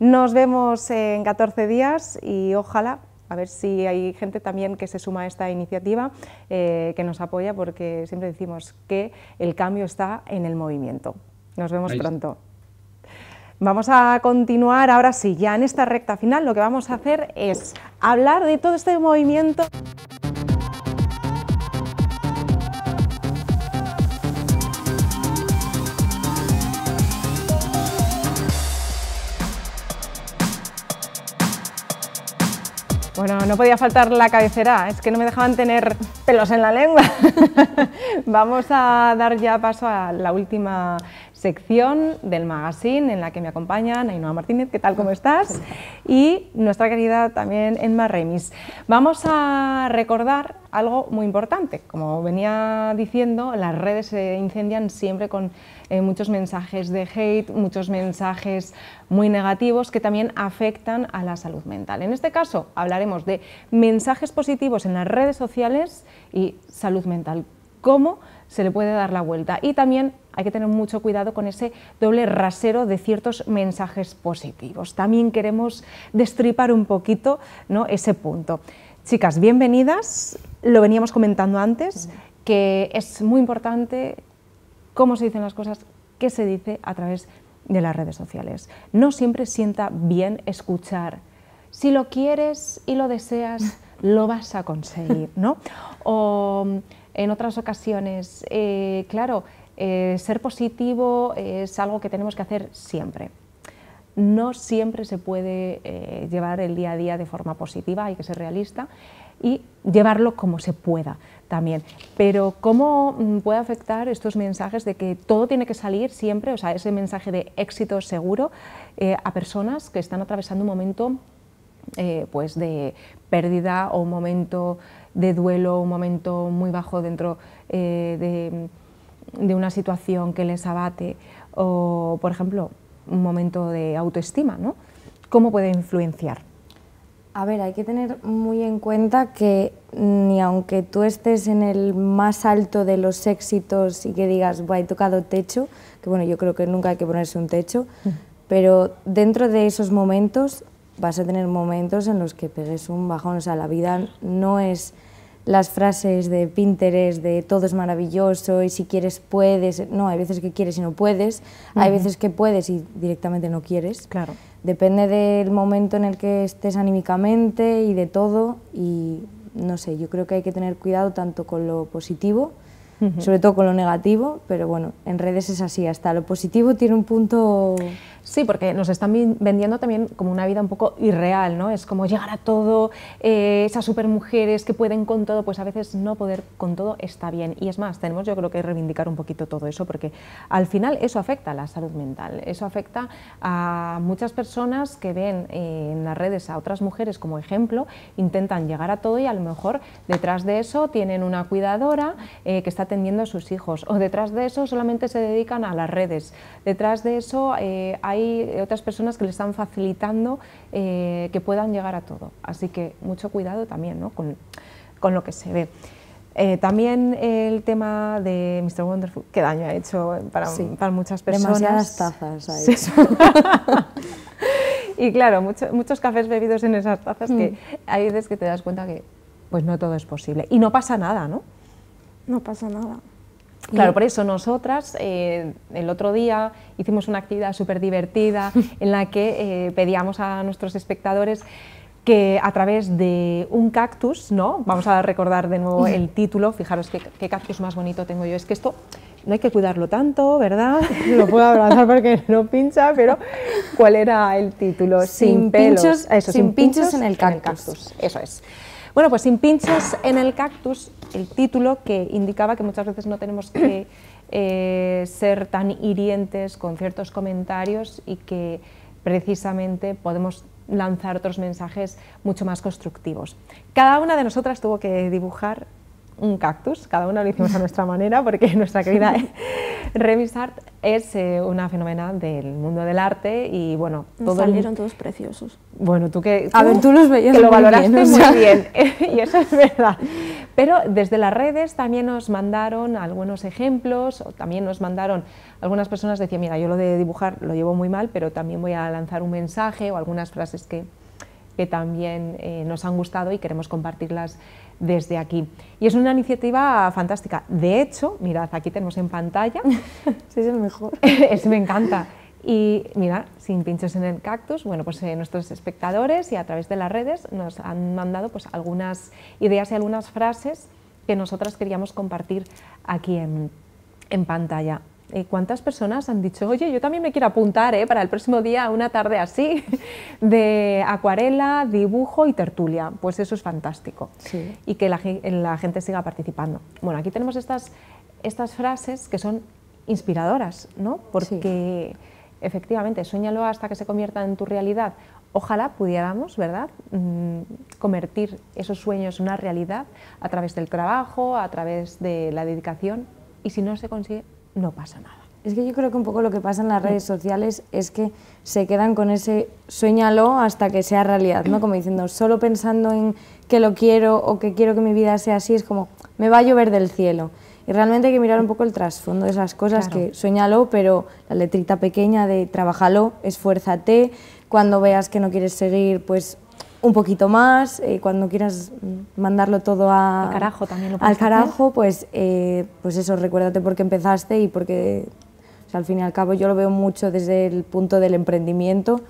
Nos vemos en 14 días y ojalá a ver si hay gente también que se suma a esta iniciativa, eh, que nos apoya, porque siempre decimos que el cambio está en el movimiento. Nos vemos pronto. Vamos a continuar ahora sí, ya en esta recta final lo que vamos a hacer es hablar de todo este movimiento. Bueno, no podía faltar la cabecera, es que no me dejaban tener pelos en la lengua. Vamos a dar ya paso a la última sección del magazine en la que me acompañan Ainhoa Martínez, ¿qué tal, cómo estás? Y nuestra querida también Enma Remis. Vamos a recordar algo muy importante. Como venía diciendo, las redes se incendian siempre con eh, muchos mensajes de hate, muchos mensajes muy negativos que también afectan a la salud mental. En este caso hablaremos de mensajes positivos en las redes sociales y salud mental. ¿Cómo se le puede dar la vuelta? Y también hay que tener mucho cuidado con ese doble rasero de ciertos mensajes positivos. También queremos destripar un poquito ¿no? ese punto. Chicas, bienvenidas. Lo veníamos comentando antes, que es muy importante cómo se dicen las cosas, qué se dice a través de las redes sociales. No siempre sienta bien escuchar. Si lo quieres y lo deseas, lo vas a conseguir, ¿no? O en otras ocasiones, eh, claro, eh, ser positivo es algo que tenemos que hacer siempre. No siempre se puede eh, llevar el día a día de forma positiva, hay que ser realista y llevarlo como se pueda también. Pero ¿cómo mm, puede afectar estos mensajes de que todo tiene que salir siempre, o sea, ese mensaje de éxito seguro, eh, a personas que están atravesando un momento pues de pérdida o un momento de duelo, un momento muy bajo dentro de de una situación que les abate o, por ejemplo, un momento de autoestima, ¿no? ¿Cómo puede influenciar? A ver, hay que tener muy en cuenta que ni aunque tú estés en el más alto de los éxitos y que digas, bueno, he tocado techo, que bueno, yo creo que nunca hay que ponerse un techo, pero dentro de esos momentos vas a tener momentos en los que pegues un bajón, o sea, la vida no es las frases de Pinterest de todo es maravilloso y si quieres puedes. No, hay veces que quieres y no puedes, hay veces que puedes y directamente no quieres. Claro. Depende del momento en el que estés anímicamente y de todo y no sé, yo creo que hay que tener cuidado tanto con lo positivo sobre todo con lo negativo, pero bueno, en redes es así, hasta lo positivo tiene un punto... Sí, porque nos están vendiendo también como una vida un poco irreal, ¿no? Es como llegar a todo, esas eh, esas supermujeres que pueden con todo, pues a veces no poder con todo está bien. Y es más, tenemos yo creo que reivindicar un poquito todo eso, porque al final eso afecta a la salud mental, eso afecta a muchas personas que ven eh, en las redes a otras mujeres como ejemplo, intentan llegar a todo y a lo mejor detrás de eso tienen una cuidadora eh, que está atendiendo a sus hijos. O detrás de eso solamente se dedican a las redes. Detrás de eso eh, hay otras personas que le están facilitando eh, que puedan llegar a todo. Así que mucho cuidado también ¿no? con, con, lo que se ve. Eh, también el tema de Mr. Wonderful, qué daño ha hecho para, para muchas personas. Demasiadas tazas y claro, muchos cafés bebidos en esas tazas que mm. hay veces que te das cuenta que pues no todo es posible. Y no pasa nada, ¿no? no pasa nada. Claro, por eso nosotras eh, el otro día hicimos una actividad súper divertida en la que eh, pedíamos a nuestros espectadores que a través de un cactus, ¿no? Vamos a recordar de nuevo el título, fijaros qué, qué cactus más bonito tengo yo, es que esto no hay que cuidarlo tanto, ¿verdad? Lo puedo abrazar porque no pincha, pero ¿cuál era el título? Sin, pinchos, Eso, sin, pinchos, En el cactus. Eso es. Bueno, pues sin pinches en el cactus, el título que indicaba que muchas veces no tenemos que eh, ser tan hirientes con ciertos comentarios y que precisamente podemos lanzar otros mensajes mucho más constructivos. Cada una de nosotras tuvo que dibujar un cactus, cada uno lo hicimos a nuestra manera porque nuestra querida Remisart es eh, una fenomenal del mundo del arte y bueno... Todo salieron todos preciosos. Bueno, tú que... A ver, tú los lo valoraste muy bien, y eso es verdad. Pero desde las redes también nos mandaron algunos ejemplos, o también nos mandaron, algunas personas decían, mira, yo lo de dibujar lo llevo muy mal, pero también voy a lanzar un mensaje o algunas frases que, que también eh, nos han gustado y queremos compartirlas desde aquí. Y es una iniciativa fantástica. De hecho, mirad, aquí tenemos en pantalla. sí, es el mejor. me encanta. Y mirad, sin pinchos en el cactus, bueno, pues eh, nuestros espectadores y a través de las redes nos han mandado pues algunas ideas y algunas frases que nosotras queríamos compartir aquí en pantalla. Eh, ¿Cuántas personas han dicho, oye, yo también me quiero apuntar eh, para el próximo día una tarde así de acuarela, dibujo y tertulia? Pues eso es fantástico. Y que la, gente siga participando. Bueno, aquí tenemos estas, estas frases que son inspiradoras, ¿no? Porque efectivamente, sueñalo hasta que se convierta en tu realidad. Ojalá pudiéramos, ¿verdad?, mm, convertir esos sueños en una realidad a través del trabajo, a través de la dedicación. Y si no se consigue, no pasa nada. Es que yo creo que un poco lo que pasa en las redes sociales es que se quedan con ese sueñalo hasta que sea realidad, ¿no? Como diciendo, solo pensando en que lo quiero o que quiero que mi vida sea así, es como, me va a llover del cielo. Y realmente hay que mirar un poco el trasfondo de esas cosas que sueñalo, pero la letrita pequeña de trabajalo, esfuérzate, cuando veas que no quieres seguir, pues un poquito más, eh, cuando quieras mandarlo todo a, carajo, también al carajo, pues, eh, pues eso, recuérdate por qué empezaste y porque al fin y al cabo yo lo veo mucho desde el punto del emprendimiento,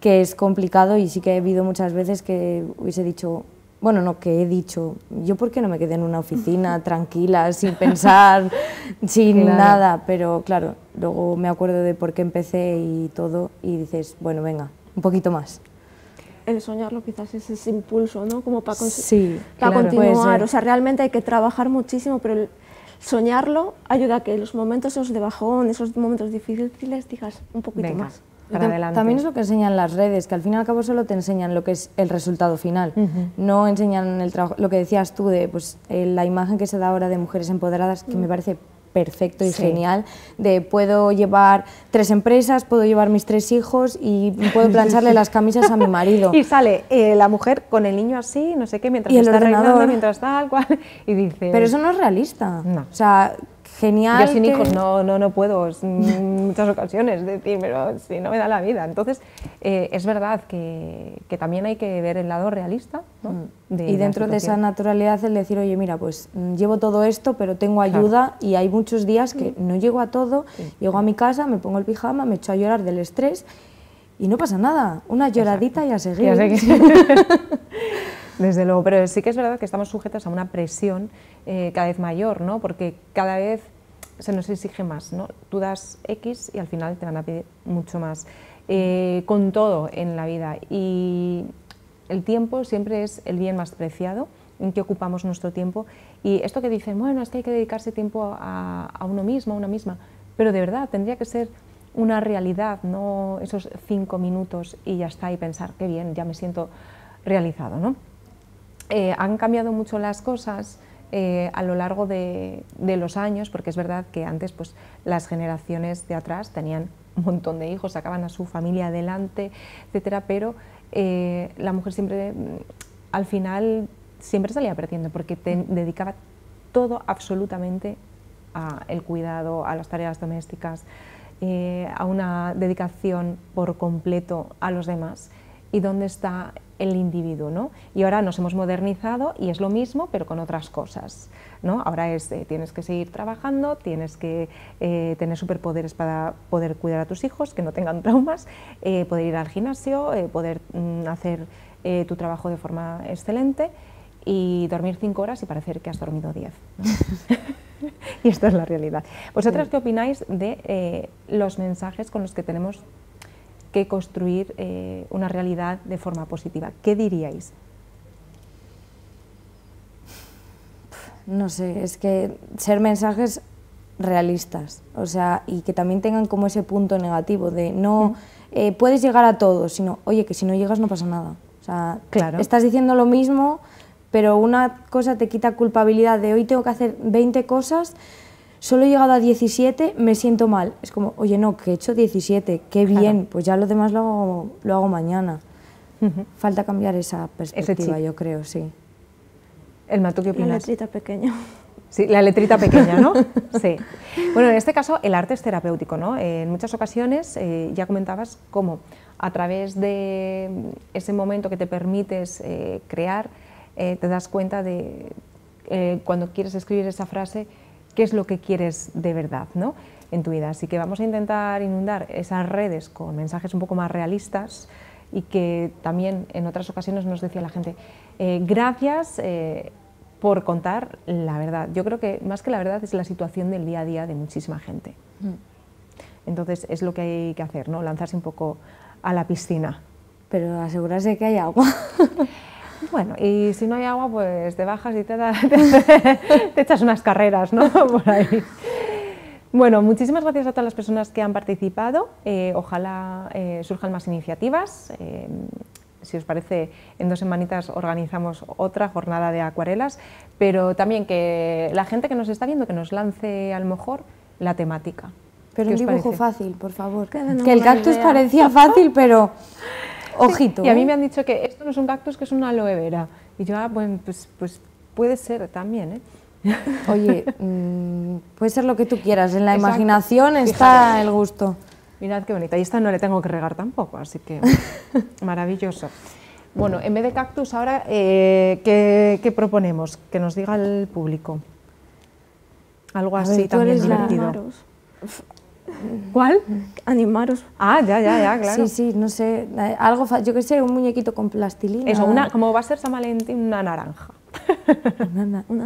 que es complicado y sí que he habido muchas veces que hubiese dicho, bueno, no, que he dicho, yo por qué no me quedé en una oficina tranquila, sin pensar, sin nada, pero claro, luego me acuerdo de por qué empecé y todo y dices, bueno, venga, un poquito más el soñarlo quizás es ese impulso, ¿no? Como para, sí, para continuar. O sea, realmente hay que trabajar muchísimo, pero el soñarlo ayuda a que los momentos esos de bajón, esos momentos difíciles, digas un poquito más. Para adelante. También es lo que enseñan las redes, que al fin y al cabo solo te enseñan lo que es el resultado final. No enseñan el trabajo, lo que decías tú de pues, eh, la imagen que se da ahora de mujeres empoderadas, que mm. me parece perfecto y genial, de puedo llevar tres empresas, puedo llevar mis tres hijos y puedo plancharle las camisas a mi marido. Y sale eh, la mujer con el niño así, no sé qué, mientras está ordenador. mientras tal cual, y dice... Pero eso no es realista. No. O sea, genial. sin hijos no, no, no puedo en mm, muchas ocasiones decir, pero si no me da la vida. Entonces, eh, es verdad que, también hay que ver el lado realista. Mm. y dentro de esa naturalidad el decir, oye, mira, pues mm, llevo todo esto, pero tengo ayuda y hay muchos días que no llego a todo, llego a mi casa, me pongo el pijama, me echo a llorar del estrés y no pasa nada, una lloradita y a seguir. Desde luego, pero sí que es verdad que estamos sujetos a una presión eh, cada vez mayor, ¿no? Porque cada vez se nos exige más, ¿no? Tú das X y al final te van a pedir mucho más. Eh, con todo en la vida y el tiempo siempre es el bien más preciado en que ocupamos nuestro tiempo y esto que dicen, bueno, es que hay que dedicarse tiempo a, uno mismo, a una misma, pero de verdad tendría que ser una realidad, no esos cinco minutos y ya está y pensar, qué bien, ya me siento realizado, ¿no? Eh, han cambiado mucho las cosas, eh, a lo largo de, los años, porque es verdad que antes pues, las generaciones de atrás tenían un montón de hijos, sacaban a su familia adelante, etcétera, pero eh, la mujer siempre, mm, al final, siempre salía perdiendo porque dedicaba todo absolutamente al cuidado, a las tareas domésticas, eh, a una dedicación por completo a los demás. ¿Y dónde está el individuo, ¿no? Y ahora nos hemos modernizado y es lo mismo, pero con otras cosas, ¿no? Ahora es, eh, tienes que seguir trabajando, tienes que eh, tener superpoderes para poder cuidar a tus hijos, que no tengan traumas, eh, poder ir al gimnasio, poder mm, hacer tu trabajo de forma excelente y dormir cinco horas y parecer que has dormido diez. y esta es la realidad. ¿Vosotras qué opináis de los mensajes con los que tenemos que construir eh, una realidad de forma positiva. ¿Qué diríais? No sé, es que ser mensajes realistas, o sea, y que también tengan como ese punto negativo de no eh, puedes llegar a todo, sino, oye, que si no llegas no pasa nada. O sea, claro. estás diciendo lo mismo, pero una cosa te quita culpabilidad de hoy tengo que hacer 20 cosas solo he llegado a 17, me siento mal. Es como, oye, no, que he hecho 17, qué bien, pues ya lo demás lo hago, lo hago mañana. Falta cambiar esa perspectiva, yo creo, sí. El ¿tú qué La letrita pequeña. Sí, la letrita pequeña, ¿no? Sí. Bueno, en este caso el arte es terapéutico, ¿no? En muchas ocasiones eh, ya comentabas cómo a través de ese momento que te permites eh, crear, eh, te das cuenta de cuando quieres escribir esa frase, qué es lo que quieres de verdad ¿no? en tu vida. Así que vamos a intentar inundar esas redes con mensajes un poco más realistas y que también en otras ocasiones nos decía la gente, eh, gracias eh, por contar la verdad. Yo creo que más que la verdad es la situación del día a día de muchísima gente. Mm. Entonces es lo que hay que hacer, ¿no? lanzarse un poco a la piscina. Pero asegurarse de que hay agua. Bueno, y si no hay agua, pues te bajas y te, te, echas unas carreras, ¿no? Por ahí. Bueno, muchísimas gracias a todas las personas que han participado. Eh, ojalá eh, surjan más iniciativas. Eh, si os parece, en dos semanitas organizamos otra jornada de acuarelas, pero también que la gente que nos está viendo que nos lance a lo mejor la temática. Pero un dibujo fácil, por favor. Que, el cactus parecía fácil, pero Ojito. y a mí me han dicho que esto no es un cactus, que es una aloe vera. Y yo, ah, bueno, pues, pues puede ser también, ¿eh? Oye, mm, puede ser lo que tú quieras, en la imaginación está el gusto. Mirad qué bonita, y esta no le tengo que regar tampoco, así que maravilloso. Bueno, en vez de cactus ahora, eh, ¿qué, proponemos? Que nos diga el público. Algo así también divertido. ¿Cuál? Animaros. Ah, ya, ya, ya, claro. Sí, sí, no sé, eh, algo, yo qué sé, un muñequito con plastilina. Eso, una, como va a ser San Valentín, una naranja.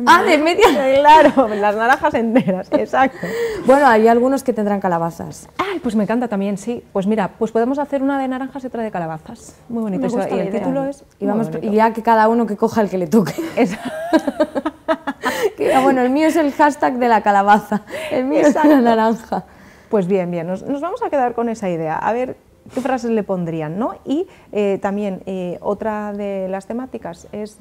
Ah, de media. Claro, las naranjas enteras, exacto. Bueno, hay algunos que tendrán calabazas. Ay, pues me encanta también, sí. Pues mira, pues podemos hacer una de naranjas y otra de calabazas. Muy bonito. y el título es. Y, vamos, y ya que cada uno que coja el que le toque. que, ah, bueno, el mío es el hashtag de la calabaza. El mío es la naranja. Pues bien, bien, nos, vamos a quedar con esa idea. A ver qué frases le pondrían, ¿no? Y eh, también eh, otra de las temáticas es,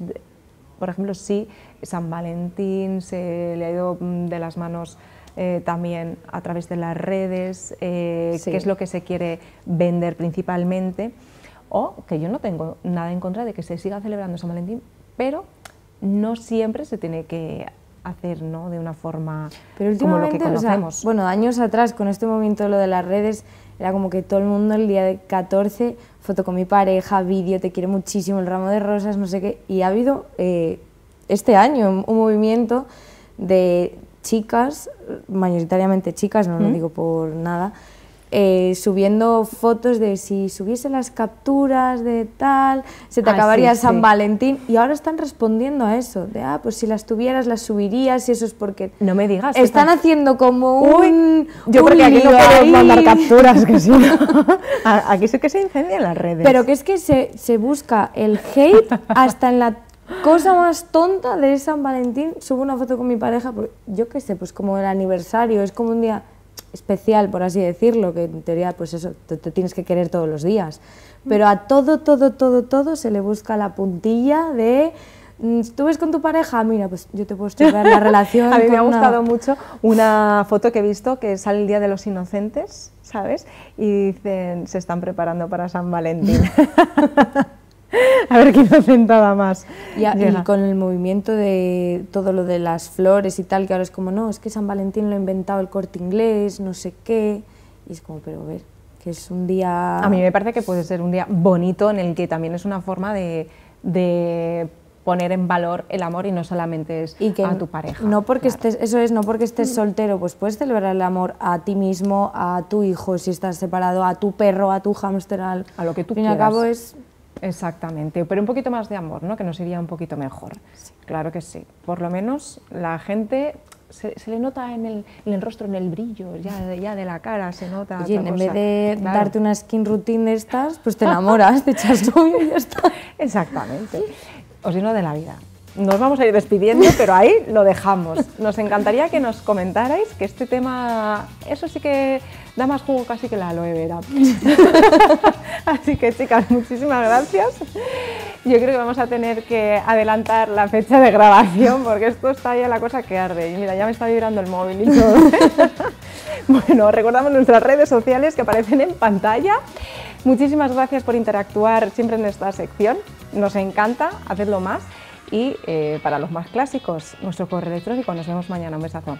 por ejemplo, si San Valentín se le ha ido mm, de las manos eh, también a través de las redes, qué es lo que se quiere vender principalmente, o que yo no tengo nada en contra de que se siga celebrando San Valentín, pero no siempre se tiene que hacer ¿no? de una forma Pero último como lo que conocemos. bueno, años atrás, con este movimiento de lo de las redes, era como que todo el mundo el día de 14, foto con mi pareja, vídeo, te quiero muchísimo, el ramo de rosas, no sé qué. Y ha habido eh, este año un movimiento de chicas, mayoritariamente chicas, no lo digo por nada, eh, subiendo fotos de si subiese las capturas de tal, se te acabaría San Valentín. Y ahora están respondiendo a eso, de, ah, pues si las tuvieras, las subirías y eso es porque... No me digas. Están haciendo como un... yo porque aquí no podemos mandar capturas, que sí. aquí sí que se incendian las redes. Pero que es que se, se busca el hate hasta en la cosa más tonta de San Valentín. Subo una foto con mi pareja, pues, yo qué sé, pues como el aniversario, es como un día especial, por así decirlo, que en teoría, pues eso, te, tienes que querer todos los días. Mm. Pero a todo, todo, todo, todo se le busca la puntilla de... Mm, ¿Tú ves con tu pareja? Mira, pues yo te puedo estudiar la relación. a mí me ha gustado mucho una foto que he visto que sale el Día de los Inocentes, ¿sabes? Y dicen, se están preparando para San Valentín. a ver qué inocentada más. Y, y, con el movimiento de todo lo de las flores y tal, que ahora es como, no, es que San Valentín lo ha inventado el corte inglés, no sé qué. Y es como, pero a ver, que es un día... A mí me parece que puede ser un día bonito en el que también es una forma de, de poner en valor el amor y no solamente es a tu pareja. No porque eso es, no porque estés mm. soltero, pues puedes celebrar el amor a ti mismo, a tu hijo si estás separado, a tu perro, a tu hámster, al... a lo que tú quieras. Y al cabo es Exactamente, pero un poquito más de amor, ¿no? Que nos iría un poquito mejor. Claro que sí. Por lo menos la gente se, le nota en el, rostro, en el brillo, ya de, ya de la cara se nota. Y en vez de darte una skin routine de estas, pues te enamoras, te echas novio y ya está. Exactamente. O si de la vida. Nos vamos a ir despidiendo, pero ahí lo dejamos. Nos encantaría que nos comentarais que este tema, eso sí que da más jugo casi que la aloe vera. Así que chicas, muchísimas gracias. Yo creo que vamos a tener que adelantar la fecha de grabación porque esto está ya la cosa que arde. Y mira, ya me está vibrando el móvil y todo. bueno, recordamos nuestras redes sociales que aparecen en pantalla. Muchísimas gracias por interactuar siempre en esta sección. Nos encanta, hacerlo más. Y eh, para los más clásicos, nuestro correo electrónico. Nos vemos mañana. Un besazo.